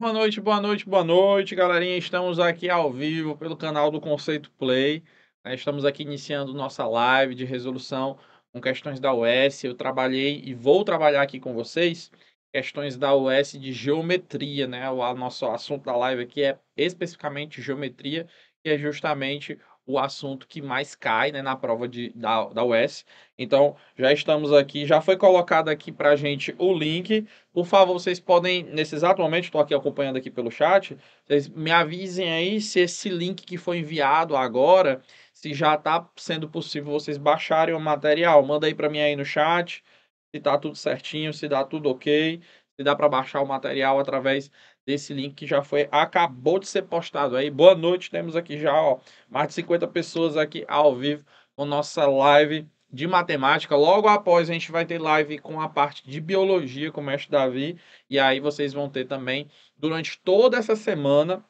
Boa noite, boa noite, boa noite, galerinha. Estamos aqui ao vivo pelo canal do Conceito Play. Né? Estamos aqui iniciando nossa live de resolução com questões da US. Eu trabalhei e vou trabalhar aqui com vocês questões da US de geometria, né? O nosso assunto da live aqui é especificamente geometria, que é justamente o assunto que mais cai né, na prova de, da, da US. Então, já estamos aqui, já foi colocado aqui para gente o link. Por favor, vocês podem, nesse exato momento, estou aqui acompanhando aqui pelo chat, vocês me avisem aí se esse link que foi enviado agora, se já está sendo possível vocês baixarem o material. Manda aí para mim aí no chat, se está tudo certinho, se dá tudo ok, se dá para baixar o material através desse link que já foi, acabou de ser postado aí. Boa noite, temos aqui já ó, mais de 50 pessoas aqui ao vivo com nossa live de matemática. Logo após a gente vai ter live com a parte de biologia com o mestre Davi. E aí vocês vão ter também, durante toda essa semana,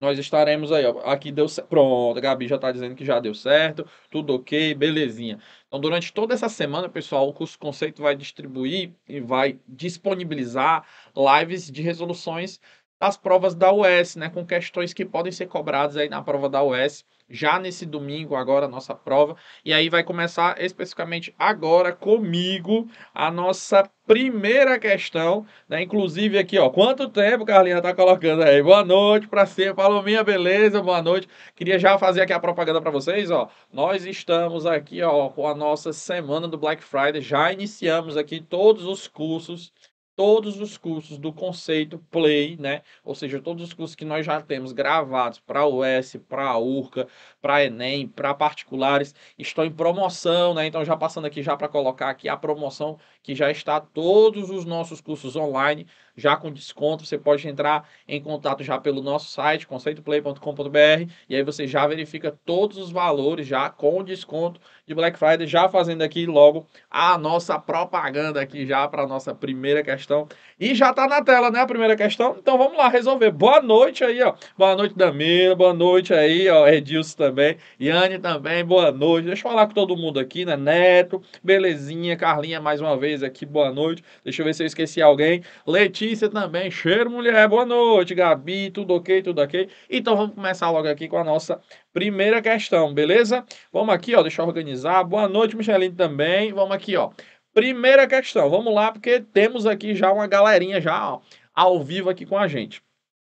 nós estaremos aí. Ó, aqui deu certo. Pronto, a Gabi já está dizendo que já deu certo. Tudo ok, belezinha. Então, durante toda essa semana, pessoal, o curso Conceito vai distribuir e vai disponibilizar lives de resoluções as provas da US, né, com questões que podem ser cobradas aí na prova da US, já nesse domingo, agora a nossa prova. E aí vai começar especificamente agora comigo a nossa primeira questão, né? Inclusive aqui, ó, quanto tempo Carlinha tá colocando aí? Boa noite para você, minha beleza? Boa noite. Queria já fazer aqui a propaganda para vocês, ó. Nós estamos aqui, ó, com a nossa semana do Black Friday, já iniciamos aqui todos os cursos todos os cursos do conceito Play, né? Ou seja, todos os cursos que nós já temos gravados para a US, para a URCA, para ENEM, para particulares, estão em promoção, né? Então já passando aqui já para colocar aqui a promoção que já está todos os nossos cursos online já com desconto. Você pode entrar em contato já pelo nosso site conceitoplay.com.br e aí você já verifica todos os valores já com desconto de Black Friday, já fazendo aqui logo a nossa propaganda aqui já para nossa primeira questão questão. E já tá na tela, né, a primeira questão. Então vamos lá resolver. Boa noite aí, ó. Boa noite, Damira. Boa noite aí, ó. Edilson também. Yane também. Boa noite. Deixa eu falar com todo mundo aqui, né? Neto, belezinha. Carlinha mais uma vez aqui. Boa noite. Deixa eu ver se eu esqueci alguém. Letícia também. Cheiro, mulher. Boa noite, Gabi. Tudo ok, tudo ok. Então vamos começar logo aqui com a nossa primeira questão, beleza? Vamos aqui, ó. Deixa eu organizar. Boa noite, Michelin também. Vamos aqui, ó. Primeira questão, vamos lá, porque temos aqui já uma galerinha já ó, ao vivo aqui com a gente.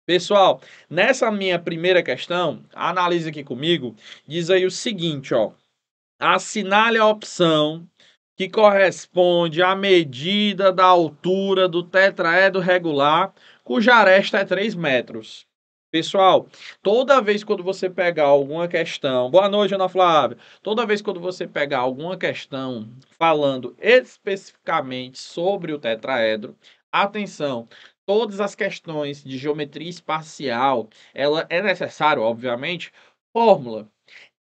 Pessoal, nessa minha primeira questão, analise aqui comigo, diz aí o seguinte, ó. Assinale a opção que corresponde à medida da altura do tetraedro regular, cuja aresta é 3 metros. Pessoal, toda vez quando você pegar alguma questão, boa noite, Ana Flávia. Toda vez quando você pegar alguma questão falando especificamente sobre o tetraedro, atenção, todas as questões de geometria espacial, ela é necessário, obviamente, fórmula.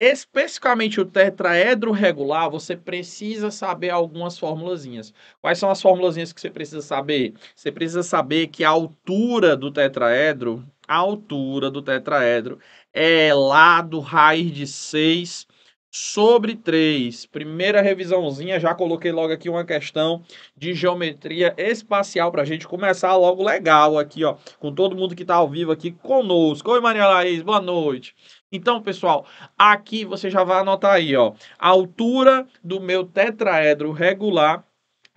Especificamente o tetraedro regular, você precisa saber algumas formulazinhas. Quais são as formulazinhas que você precisa saber? Você precisa saber que a altura do tetraedro, a altura do tetraedro é lado raiz de 6 sobre 3. Primeira revisãozinha, já coloquei logo aqui uma questão de geometria espacial para a gente começar logo legal aqui, ó, com todo mundo que está ao vivo aqui conosco. Oi, Maria Laís, boa noite. Então, pessoal, aqui você já vai anotar aí, ó. A altura do meu tetraedro regular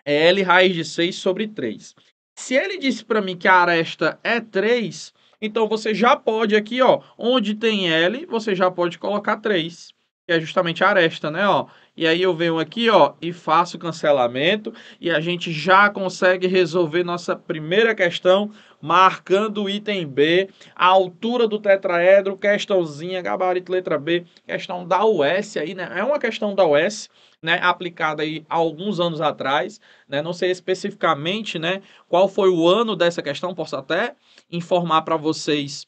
é L raiz de 6 sobre 3. Se ele disse para mim que a aresta é 3, então você já pode aqui, ó, onde tem L, você já pode colocar 3 que é justamente a aresta, né, ó. E aí eu venho aqui, ó, e faço o cancelamento e a gente já consegue resolver nossa primeira questão marcando o item B, a altura do tetraedro, questãozinha, gabarito letra B, questão da US aí, né? É uma questão da US, né, aplicada aí há alguns anos atrás, né? Não sei especificamente, né, qual foi o ano dessa questão, posso até informar para vocês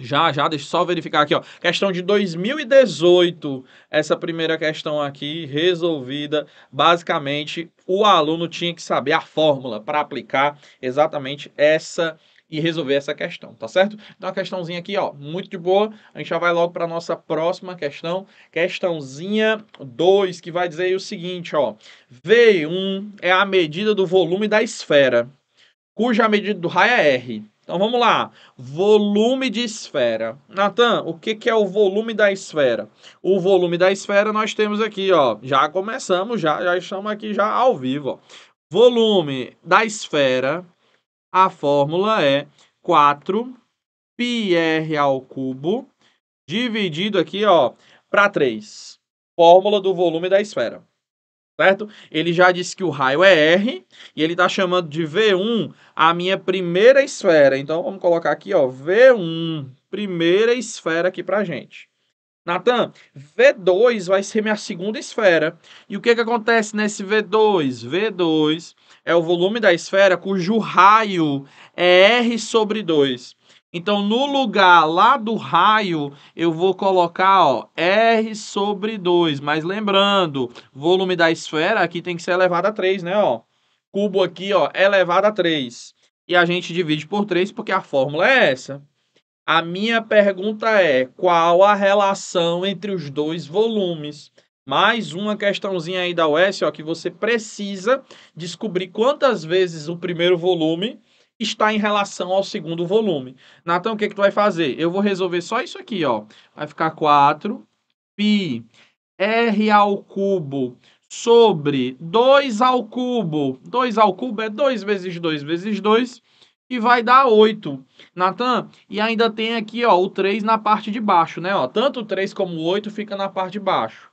já, já, deixa eu só verificar aqui, ó. Questão de 2018, essa primeira questão aqui resolvida. Basicamente, o aluno tinha que saber a fórmula para aplicar exatamente essa e resolver essa questão, tá certo? Então, a questãozinha aqui, ó, muito de boa. A gente já vai logo para a nossa próxima questão. Questãozinha 2, que vai dizer o seguinte, ó. V1 é a medida do volume da esfera, cuja medida do raio é R. Então vamos lá. Volume de esfera. Natan, o que, que é o volume da esfera? O volume da esfera nós temos aqui, ó. Já começamos, já, já estamos aqui já ao vivo. Ó. Volume da esfera, a fórmula é 4 πr ao cubo dividido aqui, ó, para 3. Fórmula do volume da esfera certo? Ele já disse que o raio é R e ele está chamando de V1 a minha primeira esfera. Então vamos colocar aqui, ó, V1, primeira esfera aqui pra gente. Natan, V2 vai ser minha segunda esfera. E o que, que acontece nesse V2? V2 é o volume da esfera cujo raio é R sobre 2. Então, no lugar lá do raio, eu vou colocar ó, R sobre 2. Mas lembrando, volume da esfera aqui tem que ser elevado a 3, né? Ó. Cubo aqui, ó, elevado a 3. E a gente divide por 3 porque a fórmula é essa. A minha pergunta é, qual a relação entre os dois volumes? Mais uma questãozinha aí da UES, ó, que você precisa descobrir quantas vezes o primeiro volume está em relação ao segundo volume. Natan, o que, é que tu vai fazer? Eu vou resolver só isso aqui, ó. Vai ficar 4 pi r ao cubo sobre 2 ao cubo. 2 ao cubo é 2 vezes 2 vezes 2 e vai dar 8. Natan, e ainda tem aqui, ó, o 3 na parte de baixo, né, ó? Tanto o 3 como o 8 fica na parte de baixo.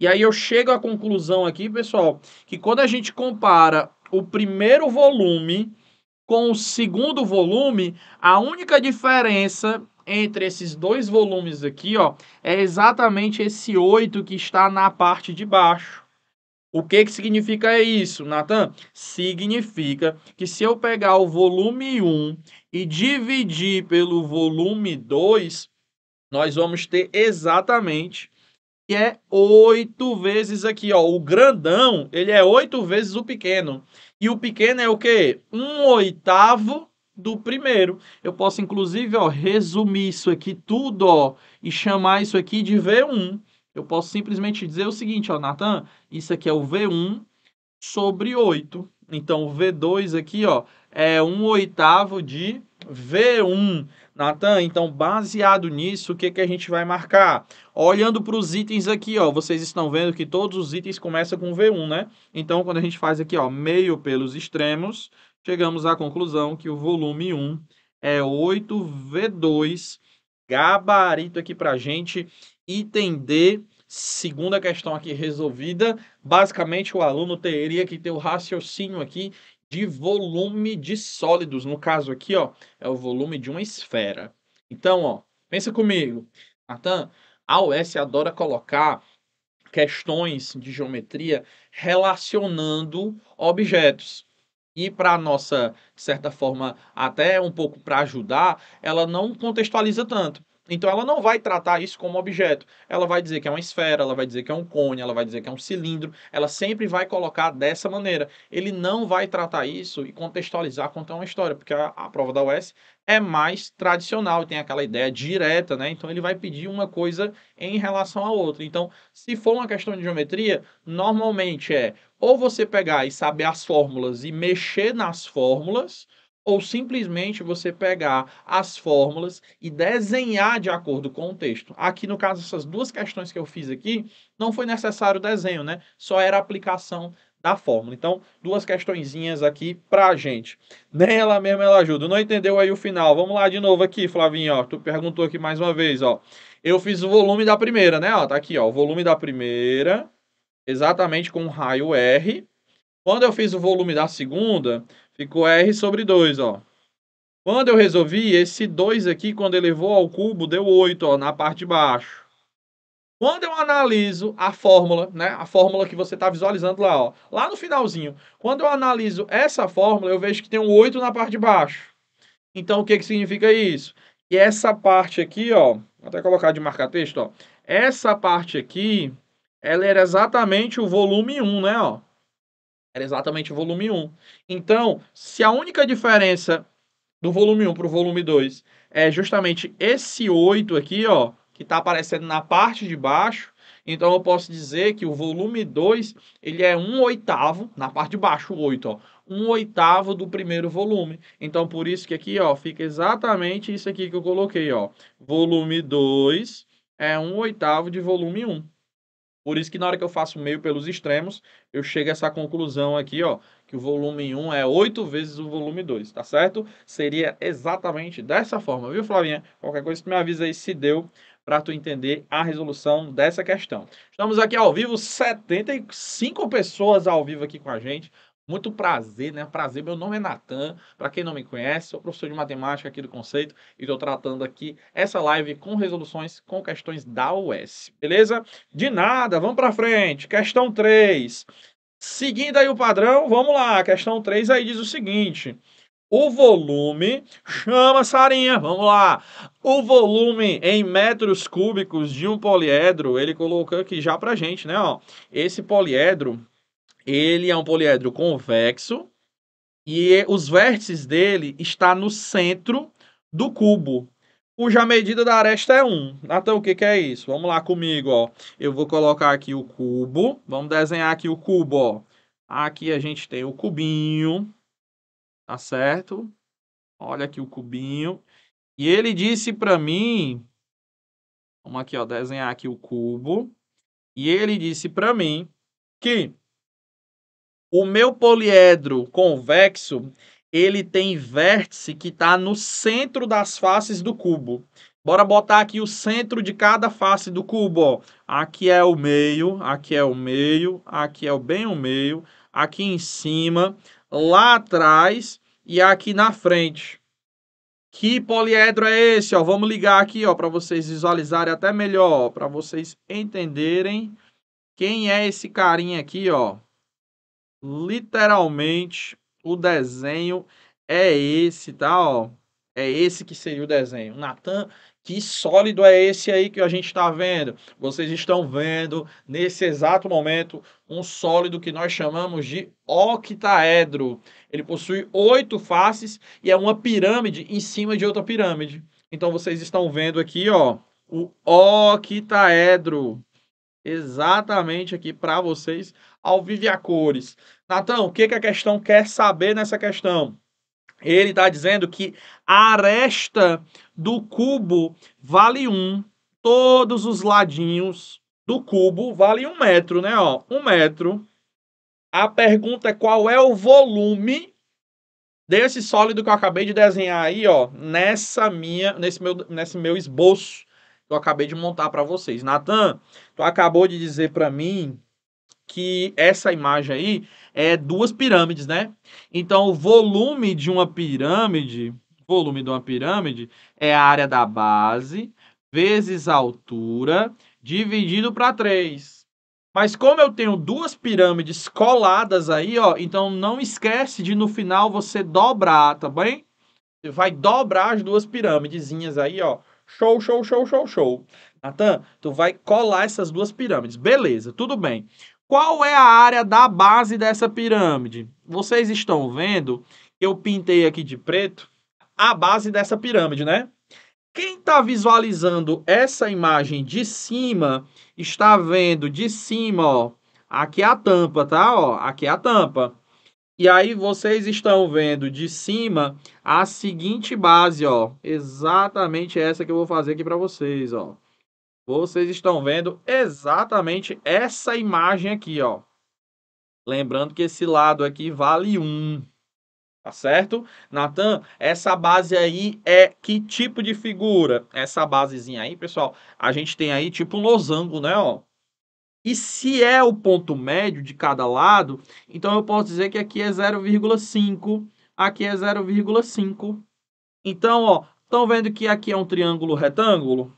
E aí eu chego à conclusão aqui, pessoal, que quando a gente compara o primeiro volume com o segundo volume, a única diferença entre esses dois volumes aqui, ó, é exatamente esse 8 que está na parte de baixo. O que, que significa isso, Natan? Significa que se eu pegar o volume 1 e dividir pelo volume 2, nós vamos ter exatamente que é 8 vezes aqui, ó. O grandão, ele é 8 vezes o pequeno. E o pequeno é o quê? Um oitavo do primeiro. Eu posso, inclusive, ó, resumir isso aqui tudo, ó, e chamar isso aqui de V1. Eu posso simplesmente dizer o seguinte, ó, Natan, isso aqui é o V1 sobre 8. Então, o V2 aqui, ó, é um oitavo de V1. Natan, então baseado nisso, o que, que a gente vai marcar? Olhando para os itens aqui, ó, vocês estão vendo que todos os itens começam com V1, né? Então, quando a gente faz aqui, ó, meio pelos extremos, chegamos à conclusão que o volume 1 é 8V2, gabarito aqui para gente, item D, segunda questão aqui resolvida. Basicamente, o aluno teria que ter o raciocínio aqui de volume de sólidos. No caso aqui, ó, é o volume de uma esfera. Então, ó, pensa comigo. Natan, a OS adora colocar questões de geometria relacionando objetos. E para nossa, de certa forma, até um pouco para ajudar, ela não contextualiza tanto. Então ela não vai tratar isso como objeto. Ela vai dizer que é uma esfera, ela vai dizer que é um cone, ela vai dizer que é um cilindro. Ela sempre vai colocar dessa maneira. Ele não vai tratar isso e contextualizar, contar uma história, porque a, a prova da US é mais tradicional, tem aquela ideia direta, né? Então ele vai pedir uma coisa em relação à outra. Então, se for uma questão de geometria, normalmente é ou você pegar e saber as fórmulas e mexer nas fórmulas, ou simplesmente você pegar as fórmulas e desenhar de acordo com o texto. Aqui, no caso, essas duas questões que eu fiz aqui, não foi necessário desenho, né? Só era aplicação da fórmula. Então, duas questõezinhas aqui pra gente. Nem ela mesma ela ajuda. Não entendeu aí o final. Vamos lá de novo aqui, Flavinho, ó. Tu perguntou aqui mais uma vez, ó. Eu fiz o volume da primeira, né? Ó, tá aqui, ó, o volume da primeira, exatamente com o raio R. Quando eu fiz o volume da segunda, Ficou R sobre 2, ó. Quando eu resolvi, esse 2 aqui, quando elevou ao cubo, deu 8, ó, na parte de baixo. Quando eu analiso a fórmula, né, a fórmula que você está visualizando lá, ó, lá no finalzinho, quando eu analiso essa fórmula, eu vejo que tem um 8 na parte de baixo. Então, o que, que significa isso? Que essa parte aqui, ó, vou até colocar de marcar texto, ó, essa parte aqui, ela era exatamente o volume 1, né, ó. Era exatamente o volume 1. Então, se a única diferença do volume 1 para o volume 2 é justamente esse 8 aqui, ó, que está aparecendo na parte de baixo, então eu posso dizer que o volume 2 ele é 1 oitavo, na parte de baixo, o 8, ó, um oitavo do primeiro volume. Então por isso que aqui ó, fica exatamente isso aqui que eu coloquei. Ó, volume 2 é 1 oitavo de volume 1. Por isso que na hora que eu faço meio pelos extremos, eu chego a essa conclusão aqui, ó, que o volume 1 é 8 vezes o volume 2, tá certo? Seria exatamente dessa forma, viu, Flavinha? Qualquer coisa que me avisa aí se deu para tu entender a resolução dessa questão. Estamos aqui ao vivo, 75 pessoas ao vivo aqui com a gente. Muito prazer, né? Prazer, meu nome é Natan. Para quem não me conhece, sou professor de matemática aqui do Conceito e estou tratando aqui essa live com resoluções com questões da US. Beleza? De nada, vamos para frente. Questão 3. Seguindo aí o padrão, vamos lá. Questão 3 aí diz o seguinte: o volume, chama Sarinha, vamos lá. O volume em metros cúbicos de um poliedro, ele colocou aqui já pra gente, né, ó. Esse poliedro ele é um poliedro convexo e os vértices dele está no centro do cubo, cuja medida da aresta é 1. Então, o que, que é isso? Vamos lá comigo, ó. Eu vou colocar aqui o cubo. Vamos desenhar aqui o cubo, ó. Aqui a gente tem o cubinho, tá certo? Olha aqui o cubinho. E ele disse para mim, vamos aqui, ó, desenhar aqui o cubo. E ele disse para mim que o meu poliedro convexo, ele tem vértice que está no centro das faces do cubo. Bora botar aqui o centro de cada face do cubo, ó. Aqui é o meio, aqui é o meio, aqui é o bem o meio, aqui em cima, lá atrás e aqui na frente. Que poliedro é esse? Ó, vamos ligar aqui para vocês visualizarem até melhor, para vocês entenderem quem é esse carinha aqui. Ó. Literalmente, o desenho é esse, tá? Ó, é esse que seria o desenho. Natan, que sólido é esse aí que a gente está vendo? Vocês estão vendo, nesse exato momento, um sólido que nós chamamos de octaedro. Ele possui oito faces e é uma pirâmide em cima de outra pirâmide. Então, vocês estão vendo aqui, ó, o octaedro. Exatamente aqui para vocês ao Vive a Cores. Natão, o que, que a questão quer saber nessa questão? Ele está dizendo que a aresta do cubo vale 1, um, todos os ladinhos do cubo vale 1 um metro, né? Ó, 1 um metro. A pergunta é qual é o volume desse sólido que eu acabei de desenhar aí, ó, nessa minha, nesse meu, nesse meu esboço que eu acabei de montar para vocês. Natan, tu acabou de dizer para mim que essa imagem aí é duas pirâmides, né? Então, o volume de uma pirâmide, volume de uma pirâmide é a área da base vezes a altura dividido para 3. Mas como eu tenho duas pirâmides coladas aí, ó, então não esquece de no final você dobrar, tá bem? Você vai dobrar as duas pirâmidezinhas aí, ó. Show, show, show, show, show. Natan, tu vai colar essas duas pirâmides. Beleza, tudo bem. Qual é a área da base dessa pirâmide? Vocês estão vendo que eu pintei aqui de preto a base dessa pirâmide, né? Quem está visualizando essa imagem de cima está vendo de cima, ó, aqui é a tampa, tá? Ó, aqui é a tampa. E aí vocês estão vendo de cima a seguinte base, ó, exatamente essa que eu vou fazer aqui para vocês, ó vocês estão vendo exatamente essa imagem aqui, ó. Lembrando que esse lado aqui vale 1, tá certo? Natan, essa base aí é que tipo de figura? Essa basezinha aí, pessoal, a gente tem aí tipo um losango, né, ó. E se é o ponto médio de cada lado, então eu posso dizer que aqui é 0,5, aqui é 0,5. Então, ó, estão vendo que aqui é um triângulo retângulo?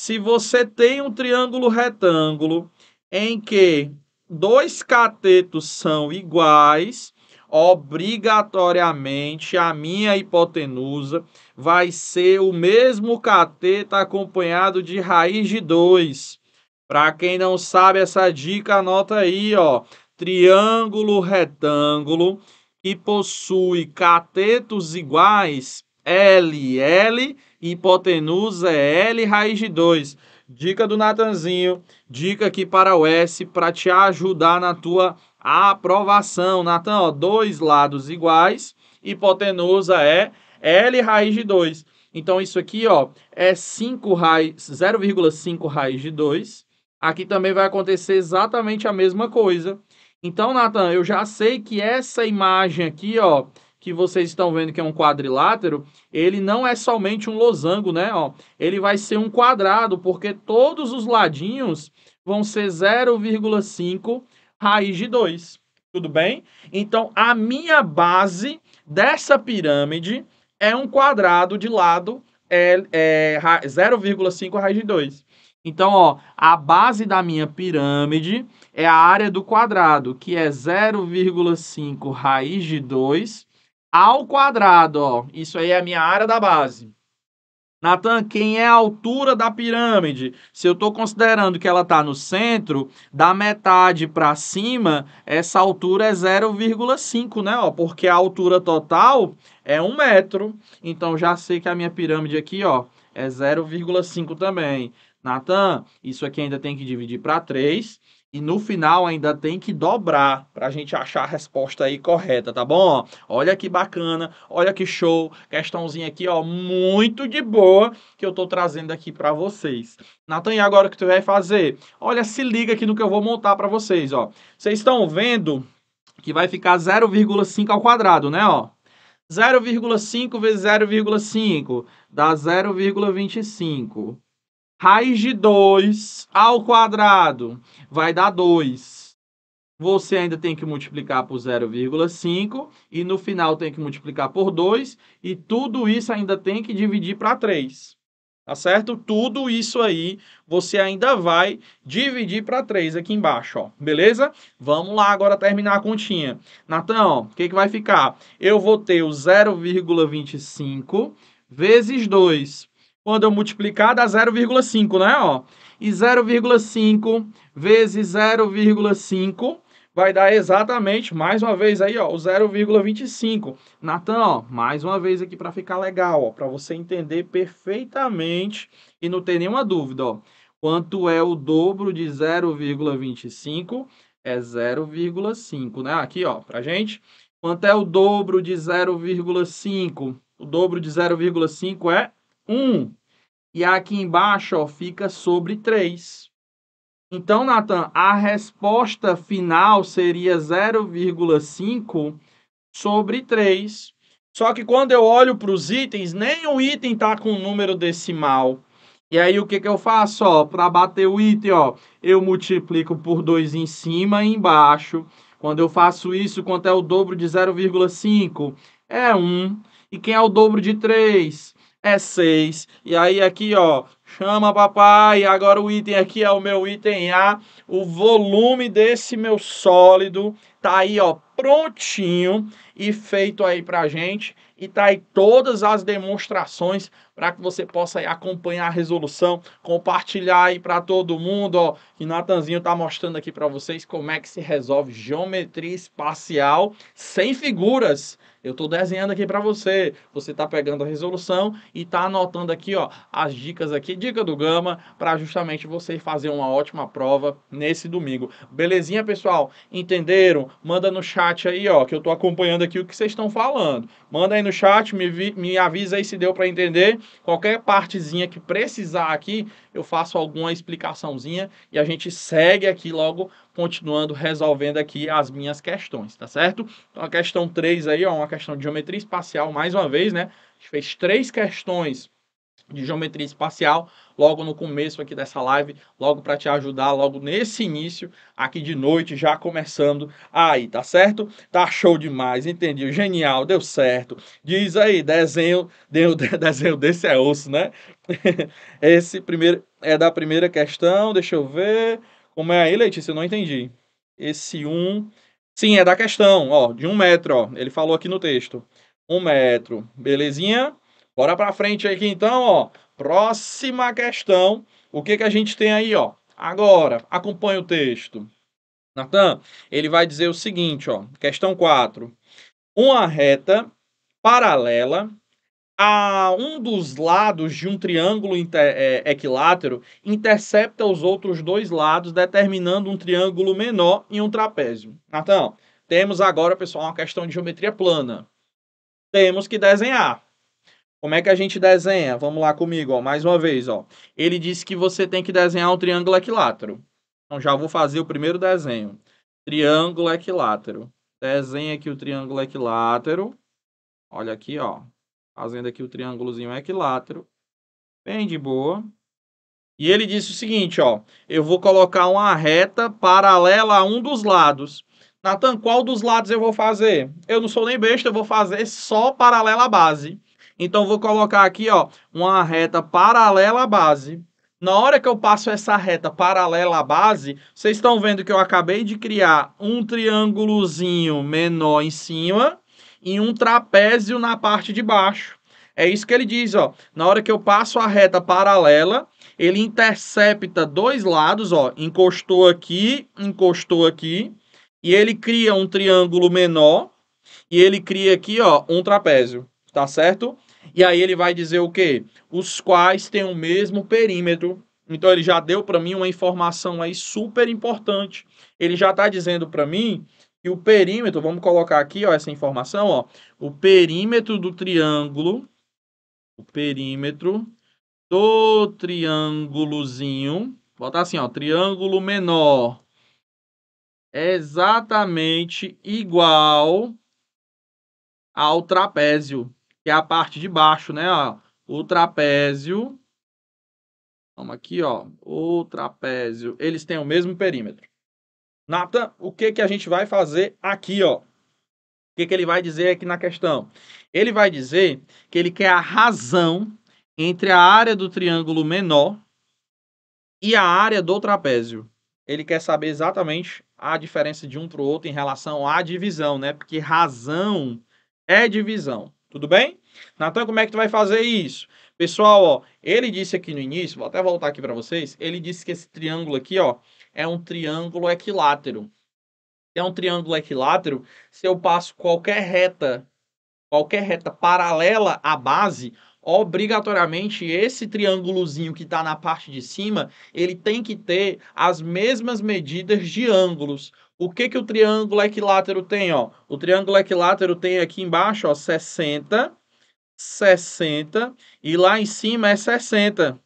Se você tem um triângulo retângulo em que dois catetos são iguais, obrigatoriamente a minha hipotenusa vai ser o mesmo cateto acompanhado de raiz de 2. Para quem não sabe essa dica, anota aí, ó. Triângulo retângulo que possui catetos iguais, L, L hipotenusa é L raiz de 2. Dica do Natanzinho, dica aqui para o S para te ajudar na tua aprovação. Natan, ó, dois lados iguais, hipotenusa é L raiz de 2. Então isso aqui, ó, é 5 raiz, 0,5 raiz de 2. Aqui também vai acontecer exatamente a mesma coisa. Então, Natan, eu já sei que essa imagem aqui, ó, que vocês estão vendo que é um quadrilátero, ele não é somente um losango, né? Ó, ele vai ser um quadrado, porque todos os ladinhos vão ser 0,5 raiz de 2. Tudo bem? Então, a minha base dessa pirâmide é um quadrado de lado é, é 0,5 raiz de 2. Então, ó, a base da minha pirâmide é a área do quadrado, que é 0,5 raiz de 2 ao quadrado, ó. Isso aí é a minha área da base. Natan, quem é a altura da pirâmide? Se eu estou considerando que ela está no centro, da metade para cima, essa altura é 0,5, né? Ó, porque a altura total é 1 metro. Então, já sei que a minha pirâmide aqui ó, é 0,5 também. Natan, isso aqui ainda tem que dividir para 3. E no final ainda tem que dobrar para a gente achar a resposta aí correta, tá bom? Olha que bacana, olha que show, questãozinha aqui, ó, muito de boa que eu tô trazendo aqui para vocês. Natan, e agora o que tu vai fazer? Olha, se liga aqui no que eu vou montar para vocês, ó. Vocês estão vendo que vai ficar 0,5 ao quadrado, né, ó? 0,5 vezes 0,5 dá 0,25. Raiz de 2 ao quadrado vai dar 2. Você ainda tem que multiplicar por 0,5 e no final tem que multiplicar por 2 e tudo isso ainda tem que dividir para 3. Tá certo? Tudo isso aí você ainda vai dividir para 3 aqui embaixo, ó. Beleza? Vamos lá agora terminar a continha. Natan, o que, que vai ficar? Eu vou ter o 0,25 vezes 2 quando eu multiplicar, dá 0,5, né? Ó, e 0,5 vezes 0,5 vai dar exatamente, mais uma vez aí, ó, o 0,25. Natan, ó, mais uma vez aqui para ficar legal, ó, para você entender perfeitamente e não ter nenhuma dúvida, ó. Quanto é o dobro de 0,25? É 0,5, né? Aqui, ó, para gente. Quanto é o dobro de 0,5? O dobro de 0,5 é 1 e aqui embaixo ó, fica sobre 3. Então, Natan, a resposta final seria 0,5 sobre 3. Só que quando eu olho para os itens, nem o item está com um número decimal. E aí, o que, que eu faço? Para bater o item, ó, eu multiplico por 2 em cima e embaixo. Quando eu faço isso, quanto é o dobro de 0,5? É 1. E quem é o dobro de 3? é 6. E aí aqui, ó, chama papai. Agora o item aqui é o meu item A. O volume desse meu sólido tá aí, ó, prontinho e feito aí pra gente. E tá aí todas as demonstrações para que você possa aí acompanhar a resolução, compartilhar aí para todo mundo, ó. que Natanzinho tá mostrando aqui para vocês como é que se resolve geometria espacial sem figuras eu estou desenhando aqui para você. Você está pegando a resolução e está anotando aqui, ó, as dicas aqui, dica do Gama, para justamente você fazer uma ótima prova nesse domingo. Belezinha, pessoal? Entenderam? Manda no chat aí, ó, que eu estou acompanhando aqui o que vocês estão falando. Manda aí no chat, me, vi, me avisa aí se deu para entender. Qualquer partezinha que precisar aqui, eu faço alguma explicaçãozinha e a gente segue aqui logo continuando resolvendo aqui as minhas questões, tá certo? Então a questão 3 aí, ó, uma questão de geometria espacial mais uma vez, né? A gente fez três questões de geometria espacial logo no começo aqui dessa live, logo para te ajudar, logo nesse início aqui de noite, já começando aí, tá certo? Tá show demais, entendi, genial, deu certo. Diz aí, desenho, deu, desenho desse é osso, né? Esse primeiro é da primeira questão, deixa eu ver. Como é aí, Letícia? Eu não entendi. Esse um. Sim, é da questão, ó, de um metro, ó. Ele falou aqui no texto. Um metro, belezinha? Bora pra frente aqui então, ó. Próxima questão, o que, que a gente tem aí, ó? Agora, acompanha o texto. Natan, ele vai dizer o seguinte, ó, questão 4. Uma reta paralela a um dos lados de um triângulo é, equilátero intercepta os outros dois lados, determinando um triângulo menor e um trapézio. Então, temos agora, pessoal, uma questão de geometria plana. Temos que desenhar. Como é que a gente desenha? Vamos lá comigo, ó, mais uma vez. Ó. Ele disse que você tem que desenhar um triângulo equilátero. Então já vou fazer o primeiro desenho. Triângulo equilátero. Desenha aqui o triângulo equilátero. Olha aqui, ó. Fazendo aqui o triângulozinho equilátero. Bem de boa. E ele disse o seguinte, ó. Eu vou colocar uma reta paralela a um dos lados. Natan, qual dos lados eu vou fazer? Eu não sou nem besta, eu vou fazer só paralela à base. Então, vou colocar aqui ó, uma reta paralela à base. Na hora que eu passo essa reta paralela à base, vocês estão vendo que eu acabei de criar um triângulozinho menor em cima e um trapézio na parte de baixo. É isso que ele diz, ó. Na hora que eu passo a reta paralela, ele intercepta dois lados, ó. Encostou aqui, encostou aqui. E ele cria um triângulo menor. E ele cria aqui, ó, um trapézio, tá certo? E aí ele vai dizer o quê? Os quais têm o mesmo perímetro. Então ele já deu para mim uma informação aí super importante. Ele já está dizendo para mim que o perímetro, vamos colocar aqui, ó, essa informação, ó, o perímetro do triângulo, o perímetro do triângulozinho, botar assim, ó, triângulo menor é exatamente igual ao trapézio que é a parte de baixo, né? o trapézio. Vamos aqui, ó. O trapézio. Eles têm o mesmo perímetro. Nathan, o que, que a gente vai fazer aqui, ó? O que, que ele vai dizer aqui na questão? Ele vai dizer que ele quer a razão entre a área do triângulo menor e a área do trapézio. Ele quer saber exatamente a diferença de um para o outro em relação à divisão, né? Porque razão é divisão. Tudo bem? Natan, como é que tu vai fazer isso? Pessoal, ó, ele disse aqui no início, vou até voltar aqui para vocês, ele disse que esse triângulo aqui, ó, é um triângulo equilátero. É um triângulo equilátero, se eu passo qualquer reta, qualquer reta paralela à base, obrigatoriamente esse triângulozinho que está na parte de cima, ele tem que ter as mesmas medidas de ângulos. O que, que o triângulo equilátero tem? Ó? O triângulo equilátero tem aqui embaixo ó, 60, 60 e lá em cima é 60.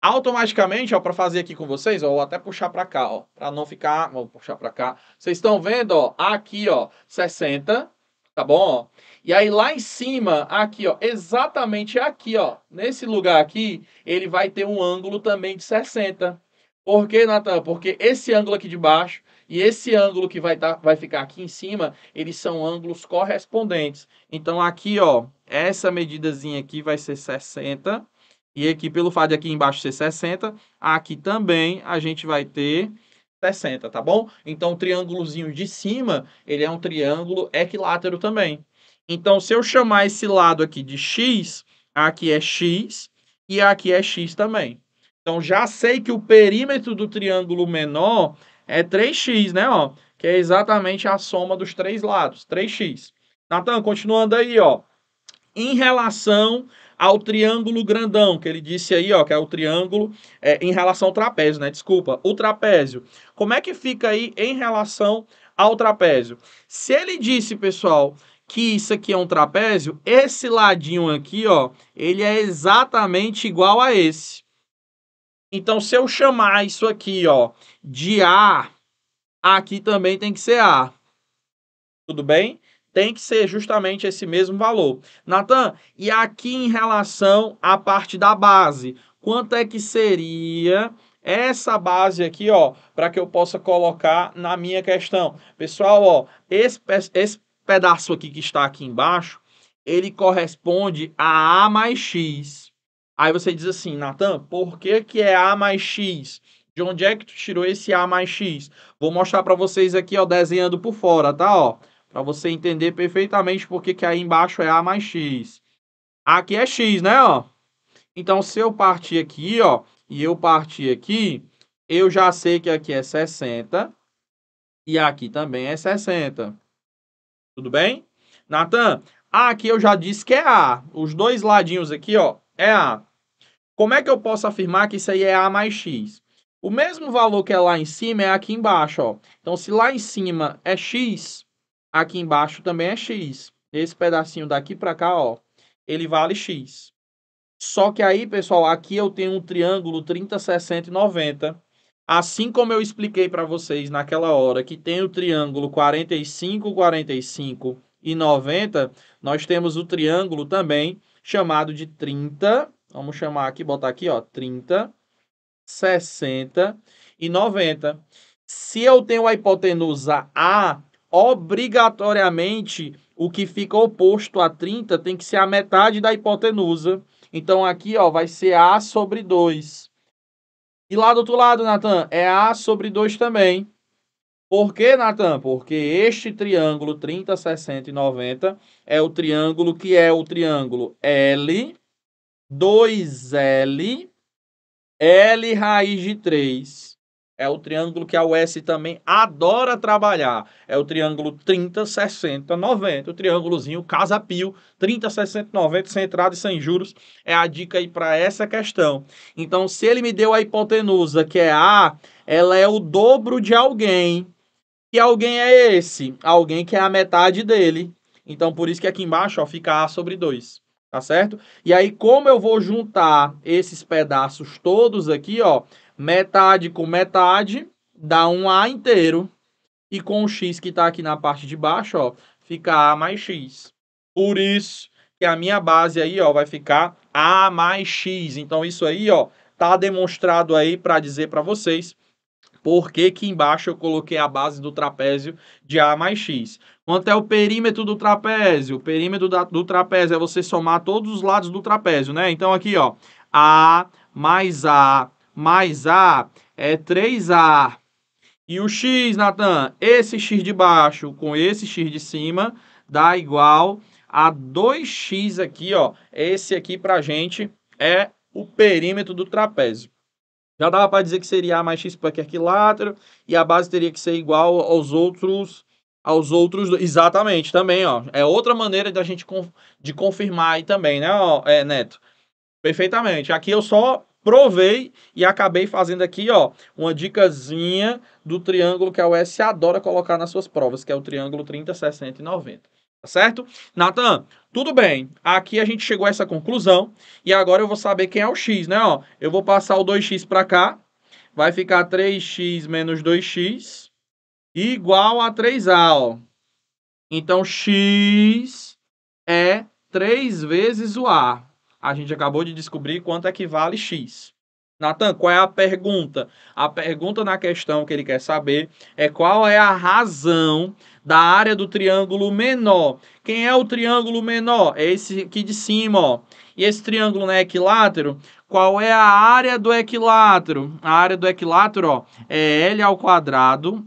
Automaticamente, ó, para fazer aqui com vocês, ó, vou até puxar para cá, ó, para não ficar, vou puxar para cá. Vocês estão vendo, ó, aqui, ó, 60, tá bom? Ó? E aí lá em cima, aqui, ó, exatamente aqui, ó, nesse lugar aqui, ele vai ter um ângulo também de 60. Por que, Natan? Porque esse ângulo aqui de baixo e esse ângulo que vai, tá, vai ficar aqui em cima, eles são ângulos correspondentes. Então, aqui, ó, essa medidazinha aqui vai ser 60. E aqui, pelo fato de aqui embaixo ser 60, aqui também a gente vai ter 60, tá bom? Então, o triângulozinho de cima, ele é um triângulo equilátero também. Então, se eu chamar esse lado aqui de x, aqui é x e aqui é x também. Então já sei que o perímetro do triângulo menor é 3x, né, ó? Que é exatamente a soma dos três lados, 3x. Natan, continuando aí, ó. Em relação ao triângulo grandão, que ele disse aí, ó, que é o triângulo é, em relação ao trapézio, né? Desculpa, o trapézio. Como é que fica aí em relação ao trapézio? Se ele disse, pessoal, que isso aqui é um trapézio, esse ladinho aqui, ó, ele é exatamente igual a esse. Então, se eu chamar isso aqui, ó, de A, aqui também tem que ser A. Tudo bem? Tem que ser justamente esse mesmo valor. Natan, e aqui em relação à parte da base, quanto é que seria essa base aqui, ó, para que eu possa colocar na minha questão? Pessoal, ó, esse, esse pedaço aqui que está aqui embaixo, ele corresponde a A mais X. Aí você diz assim, Natan, por que, que é A mais X? De onde é que tu tirou esse A mais X? Vou mostrar para vocês aqui, ó, desenhando por fora, tá? Ó, para você entender perfeitamente por que, que aí embaixo é A mais X. Aqui é X, né, ó? Então, se eu partir aqui, ó, e eu partir aqui, eu já sei que aqui é 60 e aqui também é 60. Tudo bem? Natan, aqui eu já disse que é A. Os dois ladinhos aqui, ó, é A. Como é que eu posso afirmar que isso aí é A mais X? O mesmo valor que é lá em cima é aqui embaixo, ó. Então, se lá em cima é X, aqui embaixo também é X. Esse pedacinho daqui para cá, ó, ele vale X. Só que aí, pessoal, aqui eu tenho um triângulo 30, 60 e 90. Assim como eu expliquei para vocês naquela hora que tem o triângulo 45, 45 e 90, nós temos o triângulo também chamado de 30. Vamos chamar aqui, botar aqui, ó, 30, 60 e 90. Se eu tenho a hipotenusa A, obrigatoriamente o que fica oposto a 30 tem que ser a metade da hipotenusa. Então aqui, ó, vai ser A sobre 2. E lá do outro lado, Natan, é A sobre 2 também. Por que, Natan? Porque este triângulo 30, 60 e 90 é o triângulo que é o triângulo L, 2L, L raiz de 3. É o triângulo que a US também adora trabalhar. É o triângulo 30, 60, 90. O triângulozinho Casa Pio, 30, 60, 90, sem entrada e sem juros. É a dica aí para essa questão. Então, se ele me deu a hipotenusa, que é A, ela é o dobro de alguém. E alguém é esse? Alguém que é a metade dele. Então, por isso que aqui embaixo ó, fica A sobre 2, tá certo? E aí, como eu vou juntar esses pedaços todos aqui, ó, metade com metade, dá um A inteiro. E com o X que está aqui na parte de baixo, ó, fica A mais X. Por isso que a minha base aí, ó, vai ficar A mais X. Então, isso aí, ó, tá demonstrado aí para dizer para vocês por que, que embaixo eu coloquei a base do trapézio de A mais X. Quanto é o perímetro do trapézio? O perímetro da, do trapézio é você somar todos os lados do trapézio, né? Então aqui, ó, A mais A mais A é 3A. E o X, Natan, esse X de baixo com esse X de cima dá igual a 2X aqui, ó. Esse aqui pra gente é o perímetro do trapézio. Já dava para dizer que seria A mais X para querquilátero e a base teria que ser igual aos outros aos outros exatamente também ó é outra maneira da gente de confirmar aí também né ó, é, Neto perfeitamente aqui eu só provei e acabei fazendo aqui ó uma dicasinha do triângulo que a US adora colocar nas suas provas que é o triângulo 30 60 e 90 tá certo? Natan, tudo bem, aqui a gente chegou a essa conclusão e agora eu vou saber quem é o x, né? Ó, eu vou passar o 2x para cá, vai ficar 3x menos 2x igual a 3a, ó. Então, x é 3 vezes o a. A gente acabou de descobrir quanto é que vale x. Natan, qual é a pergunta? A pergunta na questão que ele quer saber é qual é a razão da área do triângulo menor. Quem é o triângulo menor? É esse aqui de cima, ó. E esse triângulo não é equilátero? Qual é a área do equilátero? A área do equilátero, ó, é L ao quadrado,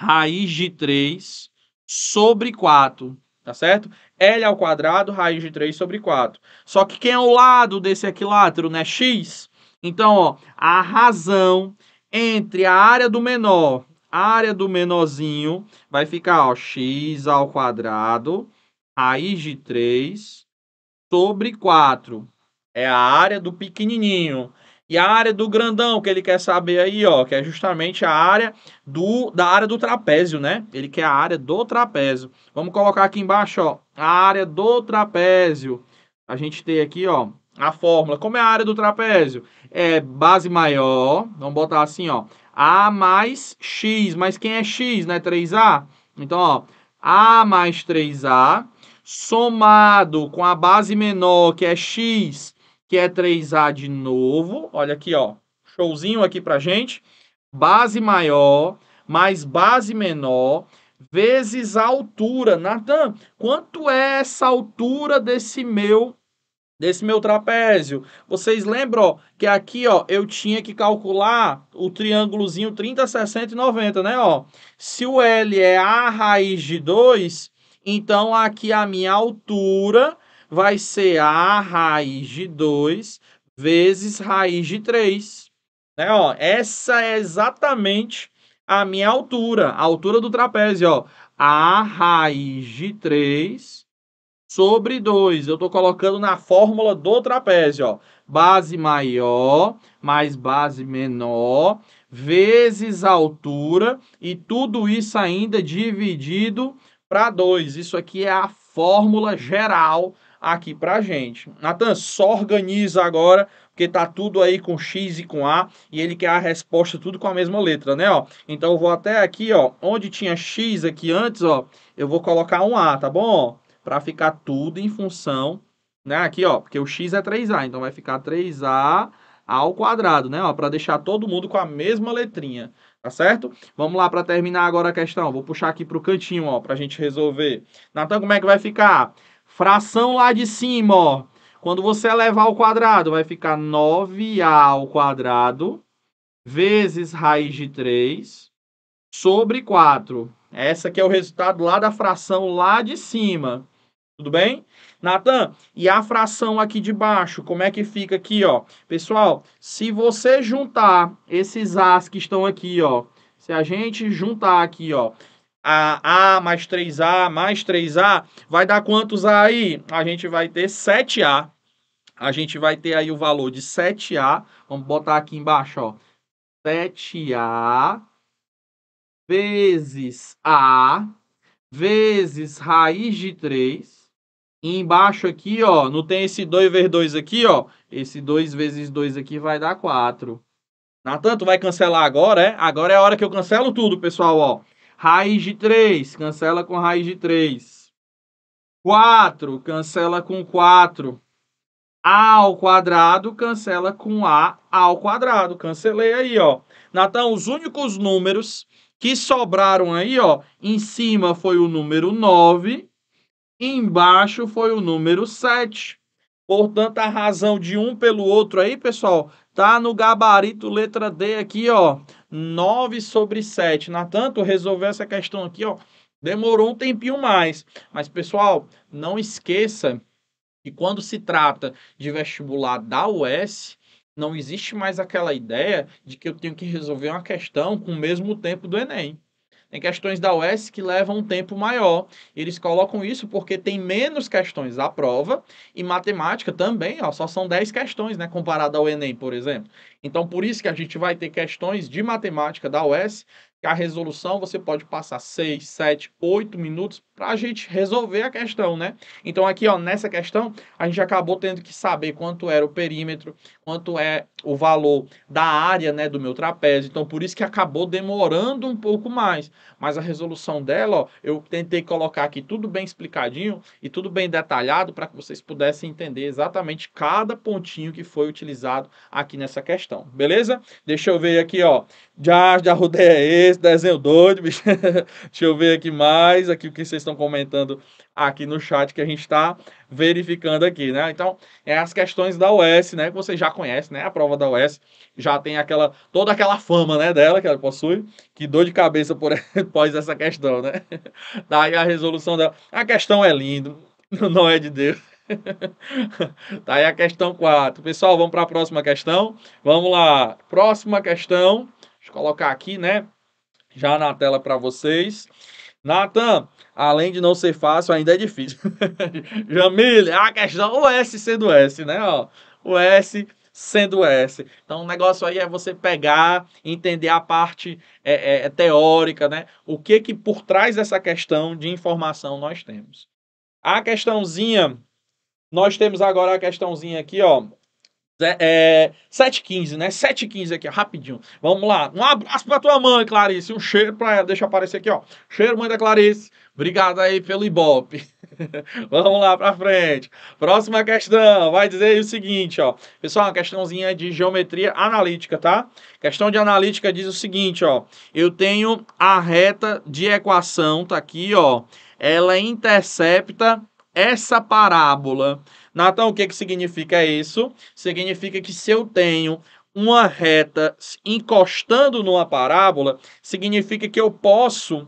raiz de 3 sobre 4, tá certo? L ao quadrado, raiz de 3 sobre 4. Só que quem é o lado desse equilátero, né? X? Então, ó, a razão entre a área do menor, a área do menorzinho, vai ficar ó, x ao quadrado, raiz de 3, sobre 4. É a área do pequenininho. E a área do grandão que ele quer saber aí, ó, que é justamente a área do da área do trapézio, né? Ele quer a área do trapézio. Vamos colocar aqui embaixo, ó, a área do trapézio. A gente tem aqui, ó, a fórmula. Como é a área do trapézio? É base maior, vamos botar assim, ó. A mais X, mas quem é X, né? 3A? Então, ó, A mais 3A somado com a base menor, que é X, que é 3A de novo. Olha aqui, ó, showzinho aqui pra gente. Base maior mais base menor vezes a altura. Natan, quanto é essa altura desse meu desse meu trapézio. Vocês lembram ó, que aqui ó, eu tinha que calcular o triângulozinho 30, 60 e 90, né? Ó. Se o L é a raiz de 2, então aqui a minha altura vai ser a raiz de 2 vezes raiz de 3. Né? Ó, essa é exatamente a minha altura, a altura do trapézio. Ó. A raiz de 3 sobre 2. Eu estou colocando na fórmula do trapézio, ó. Base maior mais base menor vezes altura e tudo isso ainda dividido para 2. Isso aqui é a fórmula geral aqui para gente. Natan, só organiza agora, porque tá tudo aí com X e com A, e ele quer a resposta tudo com a mesma letra, né, ó. Então eu vou até aqui, ó, onde tinha X aqui antes, ó, eu vou colocar um A, tá bom? para ficar tudo em função, né? Aqui, ó, porque o x é 3a, então vai ficar 3a ao quadrado, né? Ó, para deixar todo mundo com a mesma letrinha, tá certo? Vamos lá para terminar agora a questão. Vou puxar aqui para o cantinho, ó, para a gente resolver. Natan, como é que vai ficar? Fração lá de cima, ó. Quando você elevar ao quadrado, vai ficar 9a ao quadrado vezes raiz de 3 sobre 4. Essa aqui é o resultado lá da fração lá de cima. Tudo bem? Natan, e a fração aqui de baixo, como é que fica aqui, ó? Pessoal, se você juntar esses As que estão aqui, ó, se a gente juntar aqui, ó, a A mais 3A mais 3A, vai dar quantos A aí? A gente vai ter 7A. A gente vai ter aí o valor de 7A. Vamos botar aqui embaixo, ó. 7A vezes A vezes raiz de 3 embaixo aqui, ó, não tem esse 2 vezes 2 aqui, ó. Esse 2 vezes 2 aqui vai dar 4. Natan, tu vai cancelar agora, é? Agora é a hora que eu cancelo tudo, pessoal, ó. Raiz de 3, cancela com raiz de 3. 4, cancela com 4. A ao quadrado, cancela com A ao quadrado. Cancelei aí, ó. Natan, os únicos números que sobraram aí, ó, em cima foi o número 9 Embaixo foi o número 7. Portanto, a razão de um pelo outro aí, pessoal, tá no gabarito letra D aqui, ó. 9 sobre 7. Na tanto resolveu essa questão aqui, ó. Demorou um tempinho mais. Mas, pessoal, não esqueça que quando se trata de vestibular da US, não existe mais aquela ideia de que eu tenho que resolver uma questão com o mesmo tempo do Enem. Tem questões da UES que levam um tempo maior. Eles colocam isso porque tem menos questões à prova e matemática também, ó, só são 10 questões, né, comparado ao ENEM, por exemplo. Então, por isso que a gente vai ter questões de matemática da UES que a resolução você pode passar 6, 7, 8 minutos para a gente resolver a questão, né? Então aqui, ó, nessa questão, a gente acabou tendo que saber quanto era o perímetro, quanto é o valor da área, né, do meu trapézio. Então por isso que acabou demorando um pouco mais, mas a resolução dela, ó, eu tentei colocar aqui tudo bem explicadinho e tudo bem detalhado para que vocês pudessem entender exatamente cada pontinho que foi utilizado aqui nessa questão, beleza? Deixa eu ver aqui, ó. Já, já rodei esse, desenho doido, bicho. Deixa eu ver aqui mais, aqui o que vocês estão estão comentando aqui no chat que a gente está verificando aqui, né? Então, é as questões da OS, né? Que você já conhece, né? A prova da OS já tem aquela toda aquela fama, né? Dela que ela possui, que dor de cabeça por após essa questão, né? Daí tá a resolução da A questão é linda, não é de Deus. tá aí a questão 4. Pessoal, vamos para a próxima questão. Vamos lá. Próxima questão. Deixa eu colocar aqui, né? Já na tela para vocês. Natan, além de não ser fácil, ainda é difícil. Jamile, a questão, o S sendo S, né? Ó, o S sendo S. Então, o negócio aí é você pegar, entender a parte é, é, é teórica, né? O que que por trás dessa questão de informação nós temos. A questãozinha, nós temos agora a questãozinha aqui, ó, é, 7h15, né? 7h15 aqui, ó, rapidinho. Vamos lá. Um abraço pra tua mãe, Clarice. Um cheiro pra ela. Deixa aparecer aqui, ó. Cheiro, mãe da Clarice. Obrigado aí pelo Ibope. Vamos lá pra frente. Próxima questão. Vai dizer o seguinte, ó. Pessoal, uma questãozinha de geometria analítica, tá? Questão de analítica diz o seguinte, ó. Eu tenho a reta de equação, tá aqui, ó. Ela intercepta essa parábola. Natan, o que, que significa isso? Significa que se eu tenho uma reta encostando numa parábola, significa que eu posso,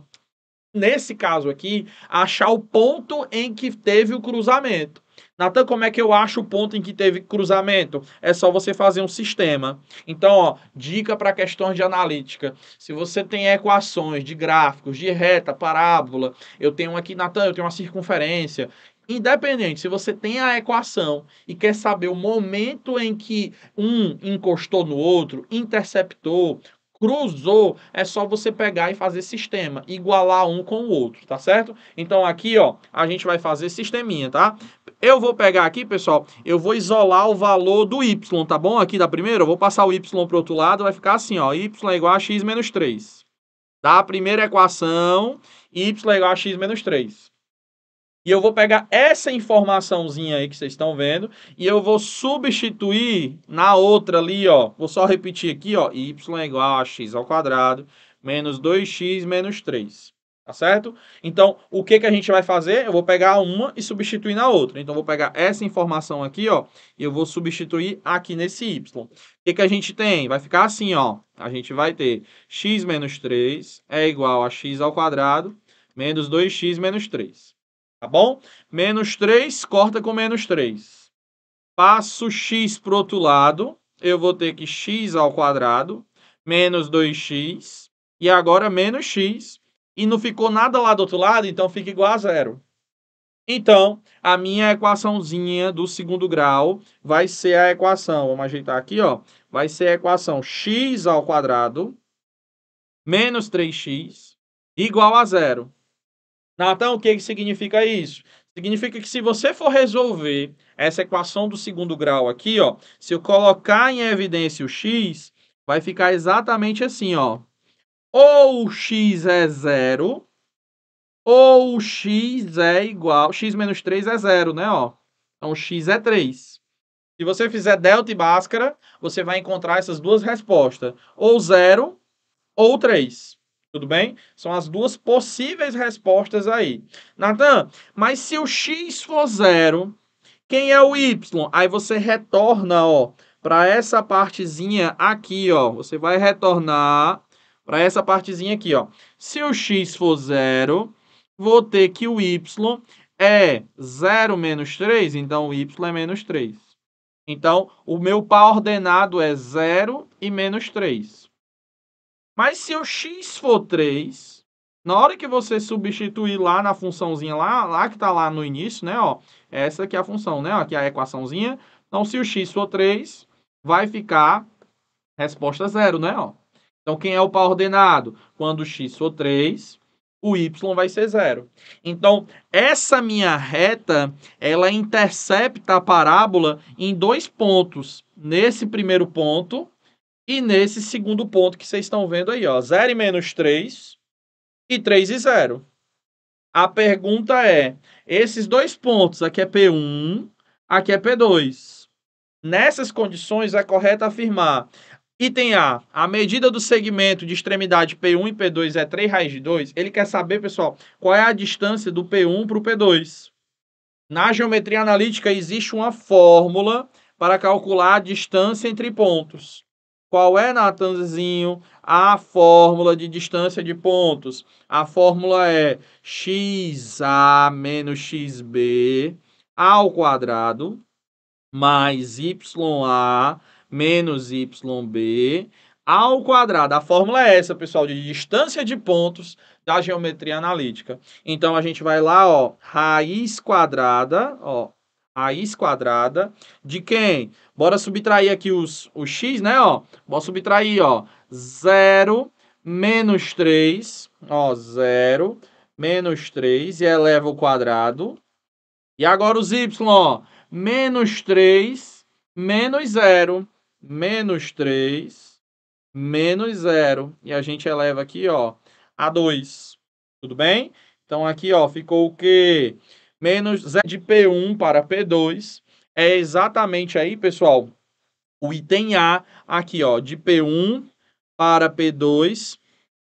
nesse caso aqui, achar o ponto em que teve o cruzamento. Natan, como é que eu acho o ponto em que teve cruzamento? É só você fazer um sistema. Então, ó, dica para questões de analítica. Se você tem equações de gráficos, de reta, parábola, eu tenho aqui, Natan, eu tenho uma circunferência, Independente se você tem a equação e quer saber o momento em que um encostou no outro, interceptou, cruzou, é só você pegar e fazer sistema, igualar um com o outro, tá certo? Então aqui, ó, a gente vai fazer sisteminha, tá? Eu vou pegar aqui, pessoal, eu vou isolar o valor do y, tá bom? Aqui da primeira, eu vou passar o y para o outro lado, vai ficar assim, ó, y é igual a x menos 3. Da primeira equação, y é igual a x menos 3. E eu vou pegar essa informaçãozinha aí que vocês estão vendo e eu vou substituir na outra ali, ó. Vou só repetir aqui, ó. Y é igual a x ao quadrado menos 2x menos 3. Tá certo? Então, o que, que a gente vai fazer? Eu vou pegar uma e substituir na outra. Então, eu vou pegar essa informação aqui, ó, e eu vou substituir aqui nesse y. O que, que a gente tem? Vai ficar assim, ó. A gente vai ter x menos 3 é igual a x ao quadrado menos 2x menos 3 tá bom? Menos 3, corta com menos 3. Passo x para o outro lado, eu vou ter que x ao quadrado, menos 2x, e agora menos x. E não ficou nada lá do outro lado, então fica igual a zero. Então, a minha equaçãozinha do segundo grau vai ser a equação, vamos ajeitar aqui, ó, vai ser a equação x ao quadrado menos 3x igual a zero. Natan, o que significa isso? Significa que se você for resolver essa equação do segundo grau aqui, ó, se eu colocar em evidência o x, vai ficar exatamente assim, ó. Ou x é zero, ou x é igual... x menos 3 é zero, né, ó? Então, x é 3. Se você fizer delta e báscara, você vai encontrar essas duas respostas. Ou zero, ou 3. Tudo bem? São as duas possíveis respostas aí. Natan, mas se o x for zero, quem é o y? Aí você retorna, ó, para essa partezinha aqui, ó. Você vai retornar para essa partezinha aqui, ó. Se o x for zero, vou ter que o y é 0 menos 3, então o y é menos 3. Então, o meu par ordenado é 0 e menos 3. Mas se o x for 3, na hora que você substituir lá na funçãozinha lá, lá que está lá no início, né, ó, é essa aqui é a função, né, ó, aqui é a equaçãozinha. Então, se o x for 3, vai ficar resposta zero, né, ó. Então, quem é o par ordenado? Quando x for 3, o y vai ser zero. Então, essa minha reta, ela intercepta a parábola em dois pontos. Nesse primeiro ponto, e nesse segundo ponto que vocês estão vendo aí, ó, 0 e menos 3 e 3 e 0. A pergunta é, esses dois pontos, aqui é P1, aqui é P2. Nessas condições, é correto afirmar Item A, a medida do segmento de extremidade P1 e P2 é 3 raiz de 2. Ele quer saber, pessoal, qual é a distância do P1 para o P2. Na geometria analítica, existe uma fórmula para calcular a distância entre pontos. Qual é, Natanzinho, a fórmula de distância de pontos? A fórmula é xa menos xb ao quadrado mais YA menos YB ao quadrado. A fórmula é essa, pessoal, de distância de pontos da geometria analítica. Então, a gente vai lá, ó, raiz quadrada, ó, raiz quadrada de quem? Bora subtrair aqui os, o x, né, ó. Bora subtrair, ó, 0 menos 3, ó, 0 menos 3 e eleva ao quadrado. E agora os y, ó, menos 3 menos 0, menos 3 menos 0. E a gente eleva aqui, ó, a 2, tudo bem? Então aqui, ó, ficou o quê? menos de P1 para P2. É exatamente aí, pessoal, o item A aqui, ó, de P1 para P2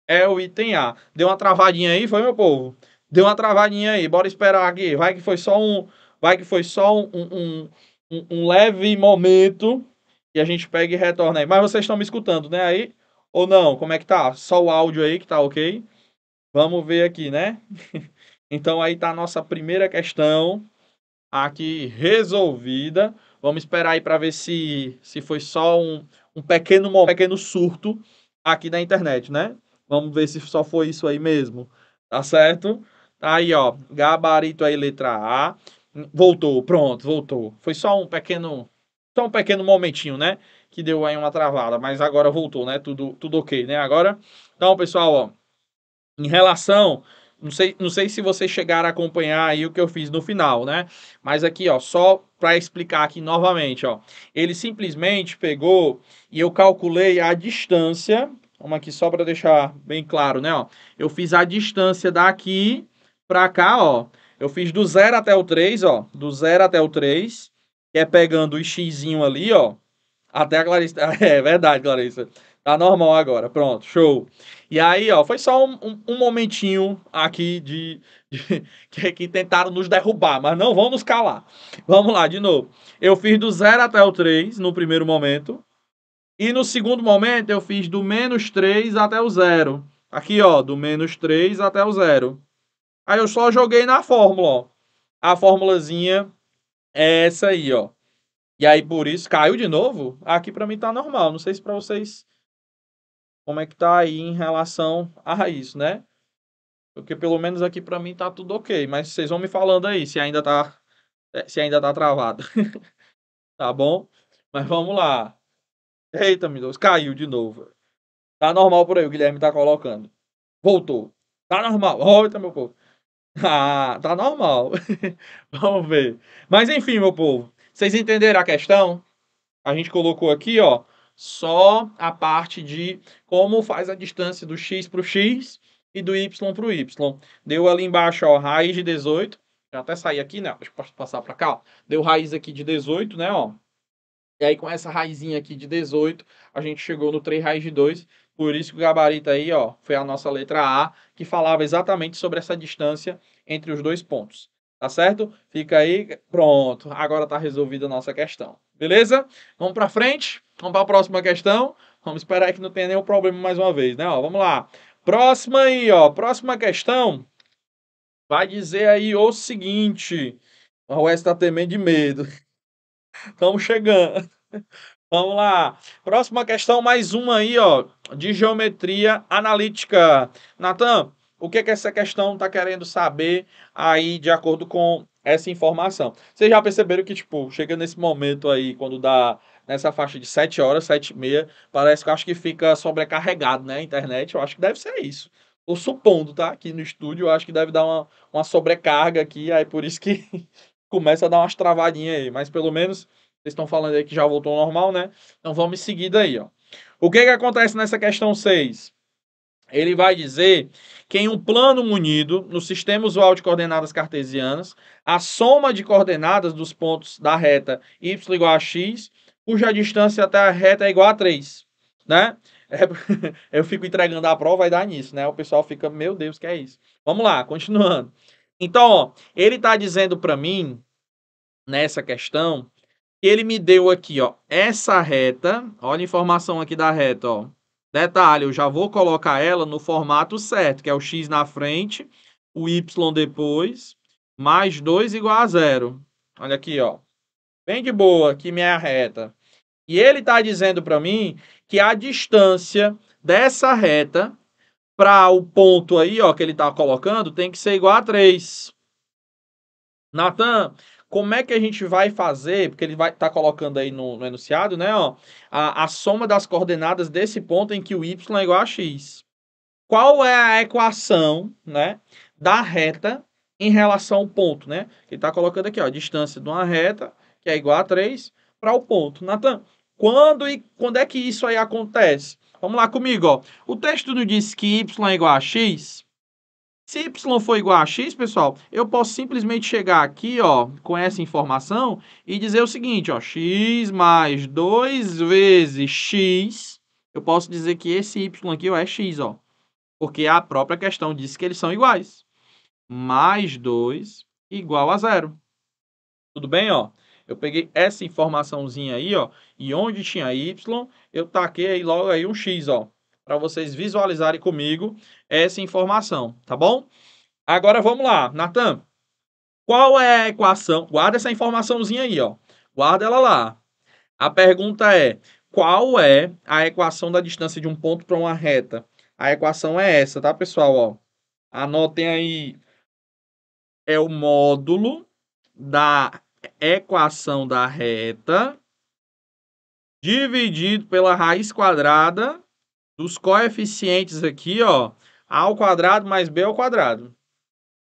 é o item A. Deu uma travadinha aí, foi, meu povo? Deu uma travadinha aí, bora esperar aqui. Vai que foi só um, vai que foi só um, um, um, um leve momento e a gente pega e retorna aí. Mas vocês estão me escutando, né, aí? Ou não? Como é que tá? Só o áudio aí que tá ok? Vamos ver aqui, né? Então aí está a nossa primeira questão aqui resolvida. Vamos esperar aí para ver se, se foi só um, um pequeno, um pequeno surto aqui na internet, né? Vamos ver se só foi isso aí mesmo. Tá certo? Tá aí, ó. Gabarito aí, letra A. Voltou, pronto, voltou. Foi só um pequeno. Só um pequeno momentinho, né? Que deu aí uma travada, mas agora voltou, né? Tudo, tudo ok, né? Agora. Então, pessoal, ó. Em relação não sei, não sei se vocês chegaram a acompanhar aí o que eu fiz no final, né? Mas aqui, ó, só para explicar aqui novamente, ó. Ele simplesmente pegou e eu calculei a distância. Vamos aqui só para deixar bem claro, né, ó. Eu fiz a distância daqui para cá, ó. Eu fiz do zero até o 3, ó, do zero até o 3, que é pegando o x ali, ó, até a Clarissa. É verdade, Clarissa. Tá normal agora. Pronto, show. E aí, ó, foi só um, um, um momentinho aqui de, de que, que, tentaram nos derrubar, mas não vão nos calar. Vamos lá, de novo. Eu fiz do 0 até o 3 no primeiro momento. E no segundo momento eu fiz do menos 3 até o 0. Aqui, ó, do menos 3 até o 0. Aí eu só joguei na fórmula, ó. A formulazinha é essa aí, ó. E aí, por isso, caiu de novo. Aqui para mim tá normal. Não sei se para vocês como é que tá aí em relação a isso, né? Porque pelo menos aqui para mim tá tudo ok, mas vocês vão me falando aí se ainda tá é, se ainda tá travado. tá bom? Mas vamos lá. Eita, meu Deus, caiu de novo. Tá normal por aí, o Guilherme tá colocando. Voltou. Tá normal. Eita, meu povo. Ah, tá normal. vamos ver. Mas enfim, meu povo, vocês entenderam a questão? A gente colocou aqui, ó, só a parte de como faz a distância do x para o x e do y para o y. Deu ali embaixo, ó, raiz de 18. Já até saí aqui, né? Eu posso passar para cá, ó. Deu raiz aqui de 18, né, ó. E aí, com essa raizinha aqui de 18, a gente chegou no 3 raiz de 2. Por isso que o gabarito aí, ó, foi a nossa letra A, que falava exatamente sobre essa distância entre os dois pontos. Tá certo? Fica aí. Pronto. Agora tá resolvida a nossa questão. Beleza? Vamos para frente? Vamos para a próxima questão. Vamos esperar que não tenha nenhum problema mais uma vez, né? Ó, vamos lá. Próxima aí, ó. Próxima questão vai dizer aí o seguinte. O S está temendo de medo. Estamos chegando. Vamos lá. Próxima questão, mais uma aí, ó. De geometria analítica. Natan, o que, é que essa questão está querendo saber aí de acordo com essa informação. Vocês já perceberam que, tipo, chega nesse momento aí, quando dá nessa faixa de 7 horas, 7 e meia, parece que eu acho que fica sobrecarregado, né, a internet, eu acho que deve ser isso. Tô supondo, tá, aqui no estúdio, eu acho que deve dar uma, uma sobrecarga aqui, aí por isso que começa a dar umas travadinhas aí, mas pelo menos vocês estão falando aí que já voltou ao normal, né, então vamos em seguida aí, ó. O que é que acontece nessa questão 6? Ele vai dizer que em um plano munido no sistema usual de coordenadas cartesianas, a soma de coordenadas dos pontos da reta y igual a x, cuja distância até a reta é igual a 3, né? É, eu fico entregando a prova, vai dar nisso, né? O pessoal fica, meu Deus, que é isso? Vamos lá, continuando. Então, ó, ele está dizendo para mim, nessa questão, que ele me deu aqui, ó, essa reta, olha a informação aqui da reta, ó, Detalhe, eu já vou colocar ela no formato certo, que é o x na frente, o y depois, mais 2 igual a zero. Olha aqui, ó. Bem de boa, que minha reta. E ele está dizendo para mim que a distância dessa reta para o ponto aí, ó, que ele está colocando, tem que ser igual a 3. Natan, como é que a gente vai fazer, porque ele vai estar tá colocando aí no, no, enunciado, né, ó, a, a soma das coordenadas desse ponto em que o y é igual a x. Qual é a equação, né, da reta em relação ao ponto, né? Ele está colocando aqui, ó, a distância de uma reta, que é igual a 3, para o ponto. Natan, quando e quando é que isso aí acontece? Vamos lá comigo, ó. O texto não diz que y é igual a x? Se y for igual a x, pessoal, eu posso simplesmente chegar aqui, ó, com essa informação e dizer o seguinte, ó, x mais 2 vezes x, eu posso dizer que esse y aqui ó, é x, ó, porque a própria questão diz que eles são iguais. Mais 2 igual a zero. Tudo bem, ó? Eu peguei essa informaçãozinha aí, ó, e onde tinha y, eu taquei aí logo aí um x, ó para vocês visualizarem comigo essa informação, tá bom? Agora vamos lá, Natan. Qual é a equação? Guarda essa informaçãozinha aí, ó. Guarda ela lá. A pergunta é: qual é a equação da distância de um ponto para uma reta? A equação é essa, tá, pessoal? Ó, anotem aí. É o módulo da equação da reta dividido pela raiz quadrada dos coeficientes aqui, ó, a ao quadrado mais b ao quadrado.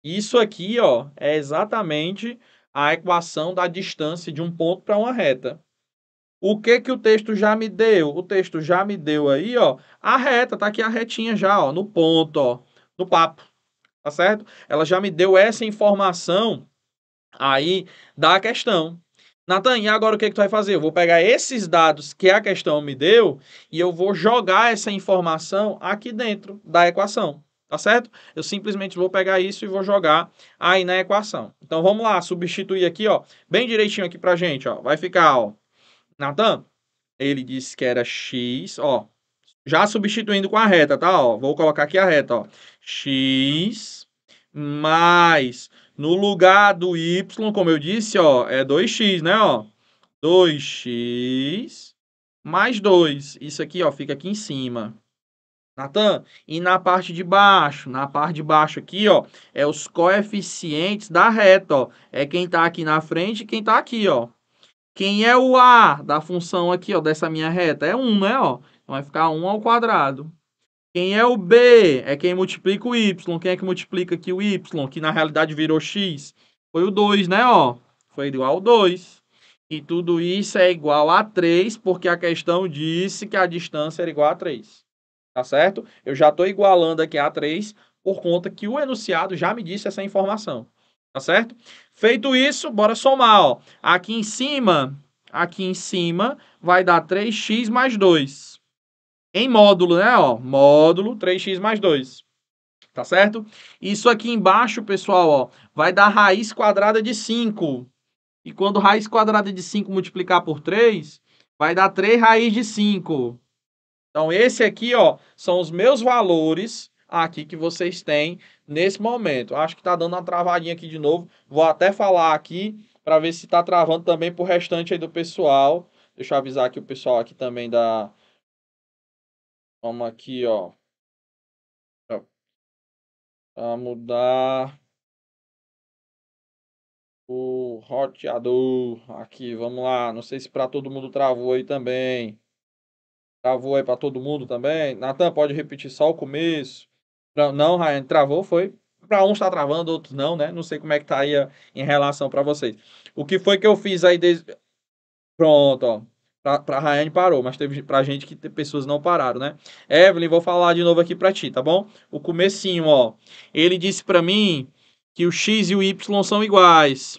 Isso aqui, ó, é exatamente a equação da distância de um ponto para uma reta. O que que o texto já me deu? O texto já me deu aí, ó, a reta, tá aqui a retinha já, ó, no ponto, ó, no papo. Tá certo? Ela já me deu essa informação aí da questão. Natan, e agora o que, é que tu vai fazer? Eu vou pegar esses dados que a questão me deu e eu vou jogar essa informação aqui dentro da equação, tá certo? Eu simplesmente vou pegar isso e vou jogar aí na equação. Então vamos lá, substituir aqui, ó, bem direitinho aqui pra gente, ó. Vai ficar, ó, Natan, ele disse que era x, ó, já substituindo com a reta, tá? Ó, vou colocar aqui a reta, ó, x mais no lugar do y, como eu disse, ó, é 2x, né, ó? 2x mais 2. Isso aqui, ó, fica aqui em cima. Natan, e na parte de baixo, na parte de baixo aqui, ó, é os coeficientes da reta, ó. É quem tá aqui na frente e quem tá aqui, ó. Quem é o a da função aqui, ó, dessa minha reta? É 1, né, ó? Então vai ficar 1 ao quadrado. Quem é o B? É quem multiplica o Y. Quem é que multiplica aqui o Y? Que na realidade virou X. Foi o 2, né? Ó, foi igual ao 2. E tudo isso é igual a 3, porque a questão disse que a distância era igual a 3. Tá certo? Eu já estou igualando aqui a 3, por conta que o enunciado já me disse essa informação. Tá certo? Feito isso, bora somar. Ó. Aqui em cima, aqui em cima, vai dar 3x mais 2 em módulo, né? Ó, módulo 3x mais 2. Tá certo? Isso aqui embaixo, pessoal, ó, vai dar raiz quadrada de 5. E quando raiz quadrada de 5 multiplicar por 3, vai dar 3 raiz de 5. Então, esse aqui, ó, são os meus valores aqui que vocês têm nesse momento. Acho que tá dando uma travadinha aqui de novo. Vou até falar aqui para ver se tá travando também para o restante aí do pessoal. Deixa eu avisar aqui o pessoal aqui também da Vamos aqui, ó. Para mudar o roteador aqui, vamos lá. Não sei se para todo mundo travou aí também. Travou aí para todo mundo também. Natan, pode repetir só o começo. Não, Ryan, travou, foi? Para uns está travando, outros não, né? Não sei como é que tá aí eh, em relação para vocês. O que foi que eu fiz aí desde... Pronto, ó. Para a Rayane parou, mas teve para gente que pessoas não pararam, né? Evelyn, vou falar de novo aqui para ti, tá bom? O comecinho, ó. Ele disse para mim que o x e o y são iguais.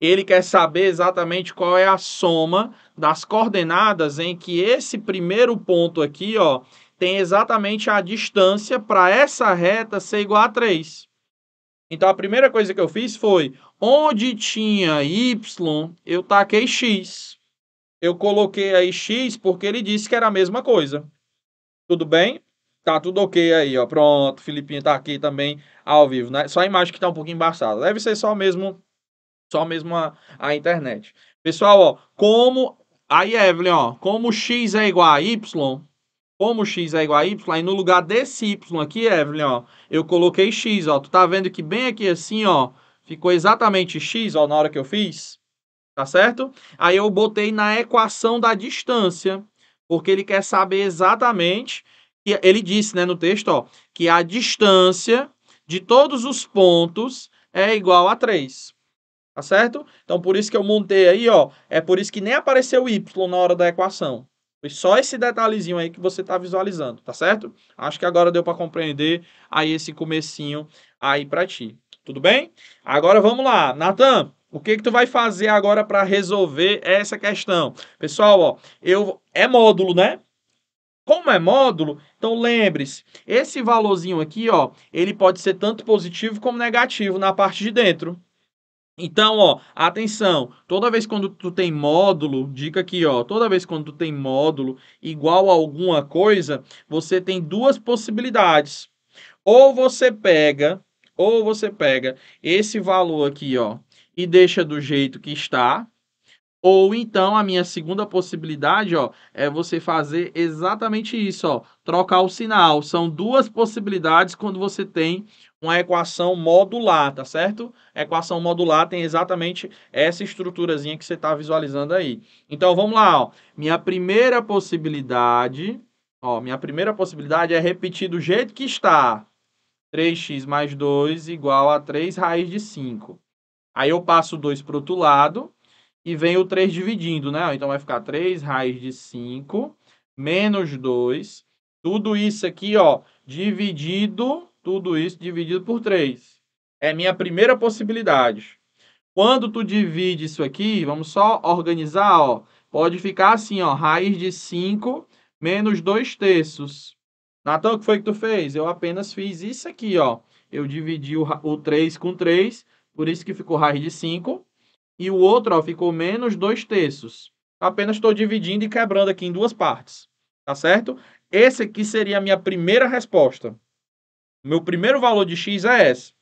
Ele quer saber exatamente qual é a soma das coordenadas em que esse primeiro ponto aqui, ó, tem exatamente a distância para essa reta ser igual a 3. Então a primeira coisa que eu fiz foi onde tinha y, eu taquei x. Eu coloquei aí X porque ele disse que era a mesma coisa. Tudo bem? Tá tudo ok aí, ó. Pronto, Filipinho tá aqui também ao vivo, né? Só a imagem que tá um pouquinho embaçada. Deve ser só mesmo só mesmo a, a internet. Pessoal, ó, como aí Evelyn, ó, como x é igual a y, como x é igual a y, aí no lugar desse y aqui, Evelyn, ó, eu coloquei x, ó. Tu tá vendo que bem aqui assim, ó, ficou exatamente x, ó, na hora que eu fiz? tá certo? Aí eu botei na equação da distância, porque ele quer saber exatamente, e ele disse, né, no texto, ó, que a distância de todos os pontos é igual a 3. Tá certo? Então por isso que eu montei aí, ó, é por isso que nem apareceu y na hora da equação. Foi só esse detalhezinho aí que você está visualizando, tá certo? Acho que agora deu para compreender aí esse comecinho aí para ti. Tudo bem? Agora vamos lá, Natan. O que que tu vai fazer agora para resolver essa questão? Pessoal, ó, eu é módulo, né? Como é módulo, então lembre-se, esse valorzinho aqui, ó, ele pode ser tanto positivo como negativo na parte de dentro. Então, ó, atenção, toda vez quando tu tem módulo, dica aqui, ó, toda vez quando tu tem módulo igual a alguma coisa, você tem duas possibilidades. Ou você pega, ou você pega esse valor aqui, ó, e deixa do jeito que está. Ou então a minha segunda possibilidade, ó, é você fazer exatamente isso, ó, trocar o sinal. São duas possibilidades quando você tem uma equação modular, tá certo? A equação modular tem exatamente essa estruturazinha que você está visualizando aí. Então vamos lá, ó. Minha primeira possibilidade, ó, minha primeira possibilidade é repetir do jeito que está. 3x mais 2 igual a 3 raiz de 5. Aí eu passo 2 para o outro lado e vem o 3 dividindo, né? Então vai ficar 3 raiz de 5 menos 2. Tudo isso aqui, ó, dividido, tudo isso dividido por 3. É minha primeira possibilidade. Quando tu divide isso aqui, vamos só organizar, ó. Pode ficar assim, ó, raiz de 5 menos 2 terços. Natão, o que foi que tu fez? Eu apenas fiz isso aqui, ó. Eu dividi o 3 com 3 por isso que ficou raiz de 5. E o outro ó, ficou menos 2 terços. Apenas estou dividindo e quebrando aqui em duas partes. Tá certo? Esse aqui seria a minha primeira resposta. Meu primeiro valor de x é esse.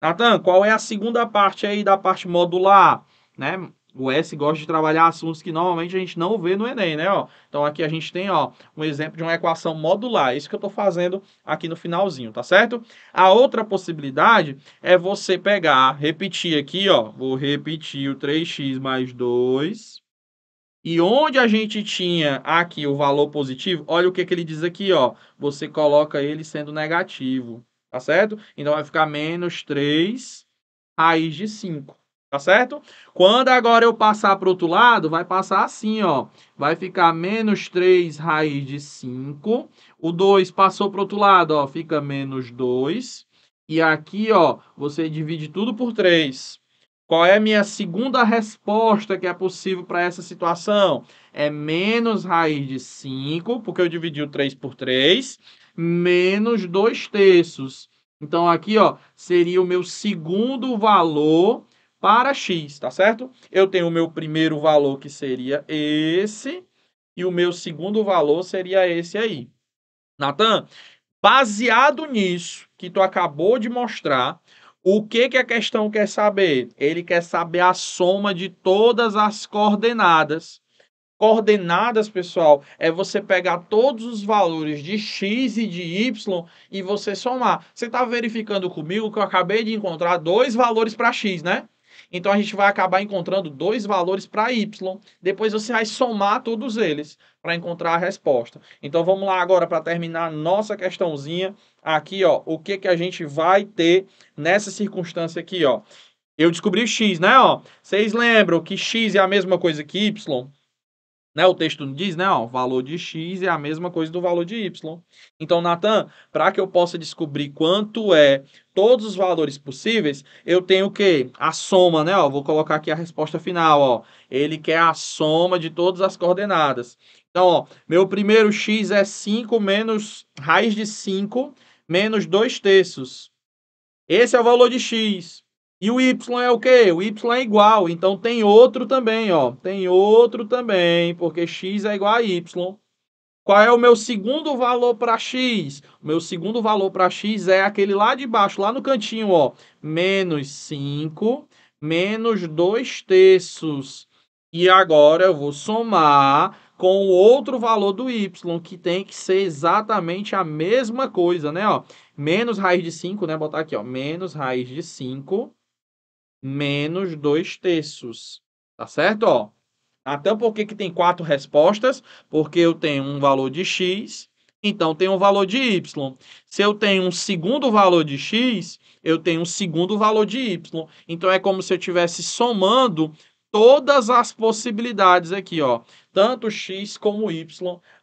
Natan, qual é a segunda parte aí da parte modular? Né? O S gosta de trabalhar assuntos que normalmente a gente não vê no Enem, né? Ó, então aqui a gente tem ó, um exemplo de uma equação modular. Isso que eu estou fazendo aqui no finalzinho, tá certo? A outra possibilidade é você pegar, repetir aqui, ó. Vou repetir o 3x mais 2. E onde a gente tinha aqui o valor positivo, olha o que, que ele diz aqui, ó. Você coloca ele sendo negativo, tá certo? Então vai ficar menos 3 raiz de 5. Tá certo? Quando agora eu passar para o outro lado, vai passar assim, ó. Vai ficar menos 3 raiz de 5. O 2 passou para o outro lado, ó. Fica menos 2. E aqui, ó, você divide tudo por 3. Qual é a minha segunda resposta que é possível para essa situação? É menos raiz de 5, porque eu dividi o 3 por 3, menos 2 terços. Então, aqui, ó, seria o meu segundo valor para x, tá certo? Eu tenho o meu primeiro valor que seria esse e o meu segundo valor seria esse aí. Natan, baseado nisso que tu acabou de mostrar, o que, que a questão quer saber? Ele quer saber a soma de todas as coordenadas. Coordenadas, pessoal, é você pegar todos os valores de x e de y e você somar. Você está verificando comigo que eu acabei de encontrar dois valores para x, né? Então a gente vai acabar encontrando dois valores para y. Depois você vai somar todos eles para encontrar a resposta. Então vamos lá agora para terminar nossa questãozinha aqui, ó. O que que a gente vai ter nessa circunstância aqui, ó? Eu descobri o x, né, ó? Vocês lembram que x é a mesma coisa que y? Né? O texto diz, né? Ó, o valor de x é a mesma coisa do valor de y. Então, Natan, para que eu possa descobrir quanto é todos os valores possíveis, eu tenho o quê? A soma, né? Ó, vou colocar aqui a resposta final. Ó. Ele quer a soma de todas as coordenadas. Então, ó, meu primeiro x é 5 menos raiz de 5 menos 2 terços. Esse é o valor de x. E o y é o quê? O y é igual, então tem outro também, ó. Tem outro também, porque x é igual a y. Qual é o meu segundo valor para x? O meu segundo valor para x é aquele lá de baixo, lá no cantinho, ó. Menos 5, menos 2 terços. E agora eu vou somar com o outro valor do y, que tem que ser exatamente a mesma coisa, né? Ó, menos raiz de 5, né? Botar aqui, ó, menos raiz de 5 menos 2 terços. Tá certo? Ó, até porque que tem quatro respostas? Porque eu tenho um valor de x, então tem um valor de y. Se eu tenho um segundo valor de x, eu tenho um segundo valor de y. Então é como se eu estivesse somando todas as possibilidades aqui, ó. Tanto x como y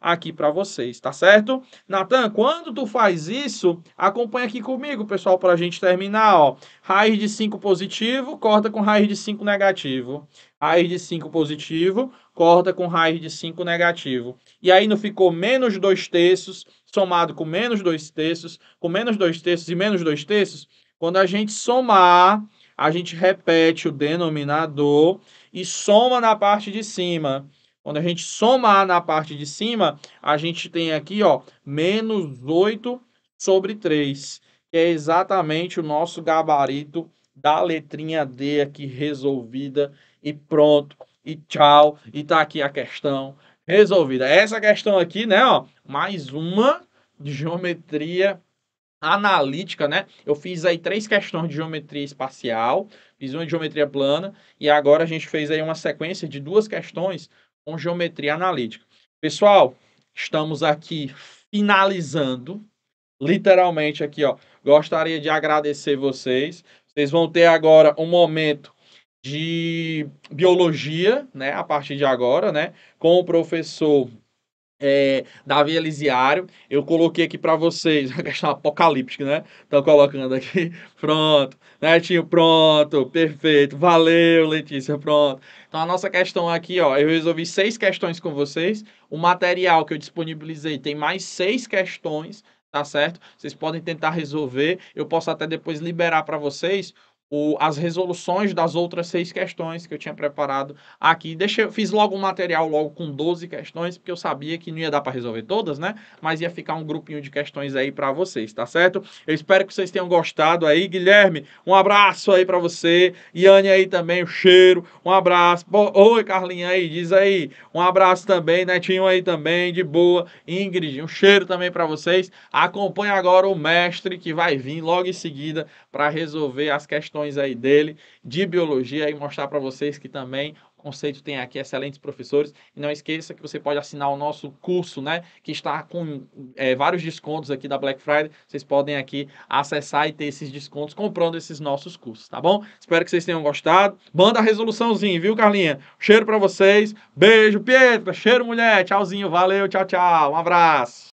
aqui para vocês, tá certo? Natan, quando tu faz isso, acompanha aqui comigo, pessoal, para a gente terminar, ó. Raiz de 5 positivo, corta com raiz de 5 negativo. Raiz de 5 positivo, corta com raiz de 5 negativo. E aí não ficou menos 2 terços, somado com menos 2 terços, com menos 2 terços e menos 2 terços? Quando a gente somar a gente repete o denominador e soma na parte de cima. Quando a gente somar na parte de cima, a gente tem aqui, ó, menos 8 sobre 3, que é exatamente o nosso gabarito da letrinha D aqui resolvida e pronto. E tchau, e tá aqui a questão resolvida. Essa questão aqui, né, ó, mais uma de geometria analítica, né? Eu fiz aí três questões de geometria espacial, fiz uma de geometria plana e agora a gente fez aí uma sequência de duas questões com geometria analítica. Pessoal, estamos aqui finalizando, literalmente aqui, ó. Gostaria de agradecer vocês. Vocês vão ter agora um momento de biologia, né, a partir de agora, né, com o professor é, Davi Elisiário. Eu coloquei aqui para vocês a questão apocalíptica, né? Estão colocando aqui. Pronto. Netinho, pronto. Perfeito. Valeu, Letícia. Pronto. Então, a nossa questão aqui, ó. Eu resolvi seis questões com vocês. O material que eu disponibilizei tem mais seis questões, tá certo? Vocês podem tentar resolver. Eu posso até depois liberar para vocês o, as resoluções das outras seis questões que eu tinha preparado aqui. Deixei, fiz logo um material logo com 12 questões, porque eu sabia que não ia dar para resolver todas, né? Mas ia ficar um grupinho de questões aí para vocês, tá certo? Eu espero que vocês tenham gostado aí. Guilherme, um abraço aí para você. Yane aí também, o cheiro, um abraço. Bo Oi, Carlinha aí, diz aí. Um abraço também, Netinho aí também, de boa. Ingrid, um cheiro também para vocês. Acompanhe agora o mestre que vai vir logo em seguida para resolver as questões questões aí dele de biologia e mostrar para vocês que também o conceito tem aqui excelentes professores. E não esqueça que você pode assinar o nosso curso, né? Que está com é, vários descontos aqui da Black Friday. Vocês podem aqui acessar e ter esses descontos comprando esses nossos cursos, tá bom? Espero que vocês tenham gostado. Manda a viu, Carlinha? Cheiro para vocês. Beijo, Pietra. Cheiro, mulher. Tchauzinho. Valeu. Tchau, tchau. Um abraço.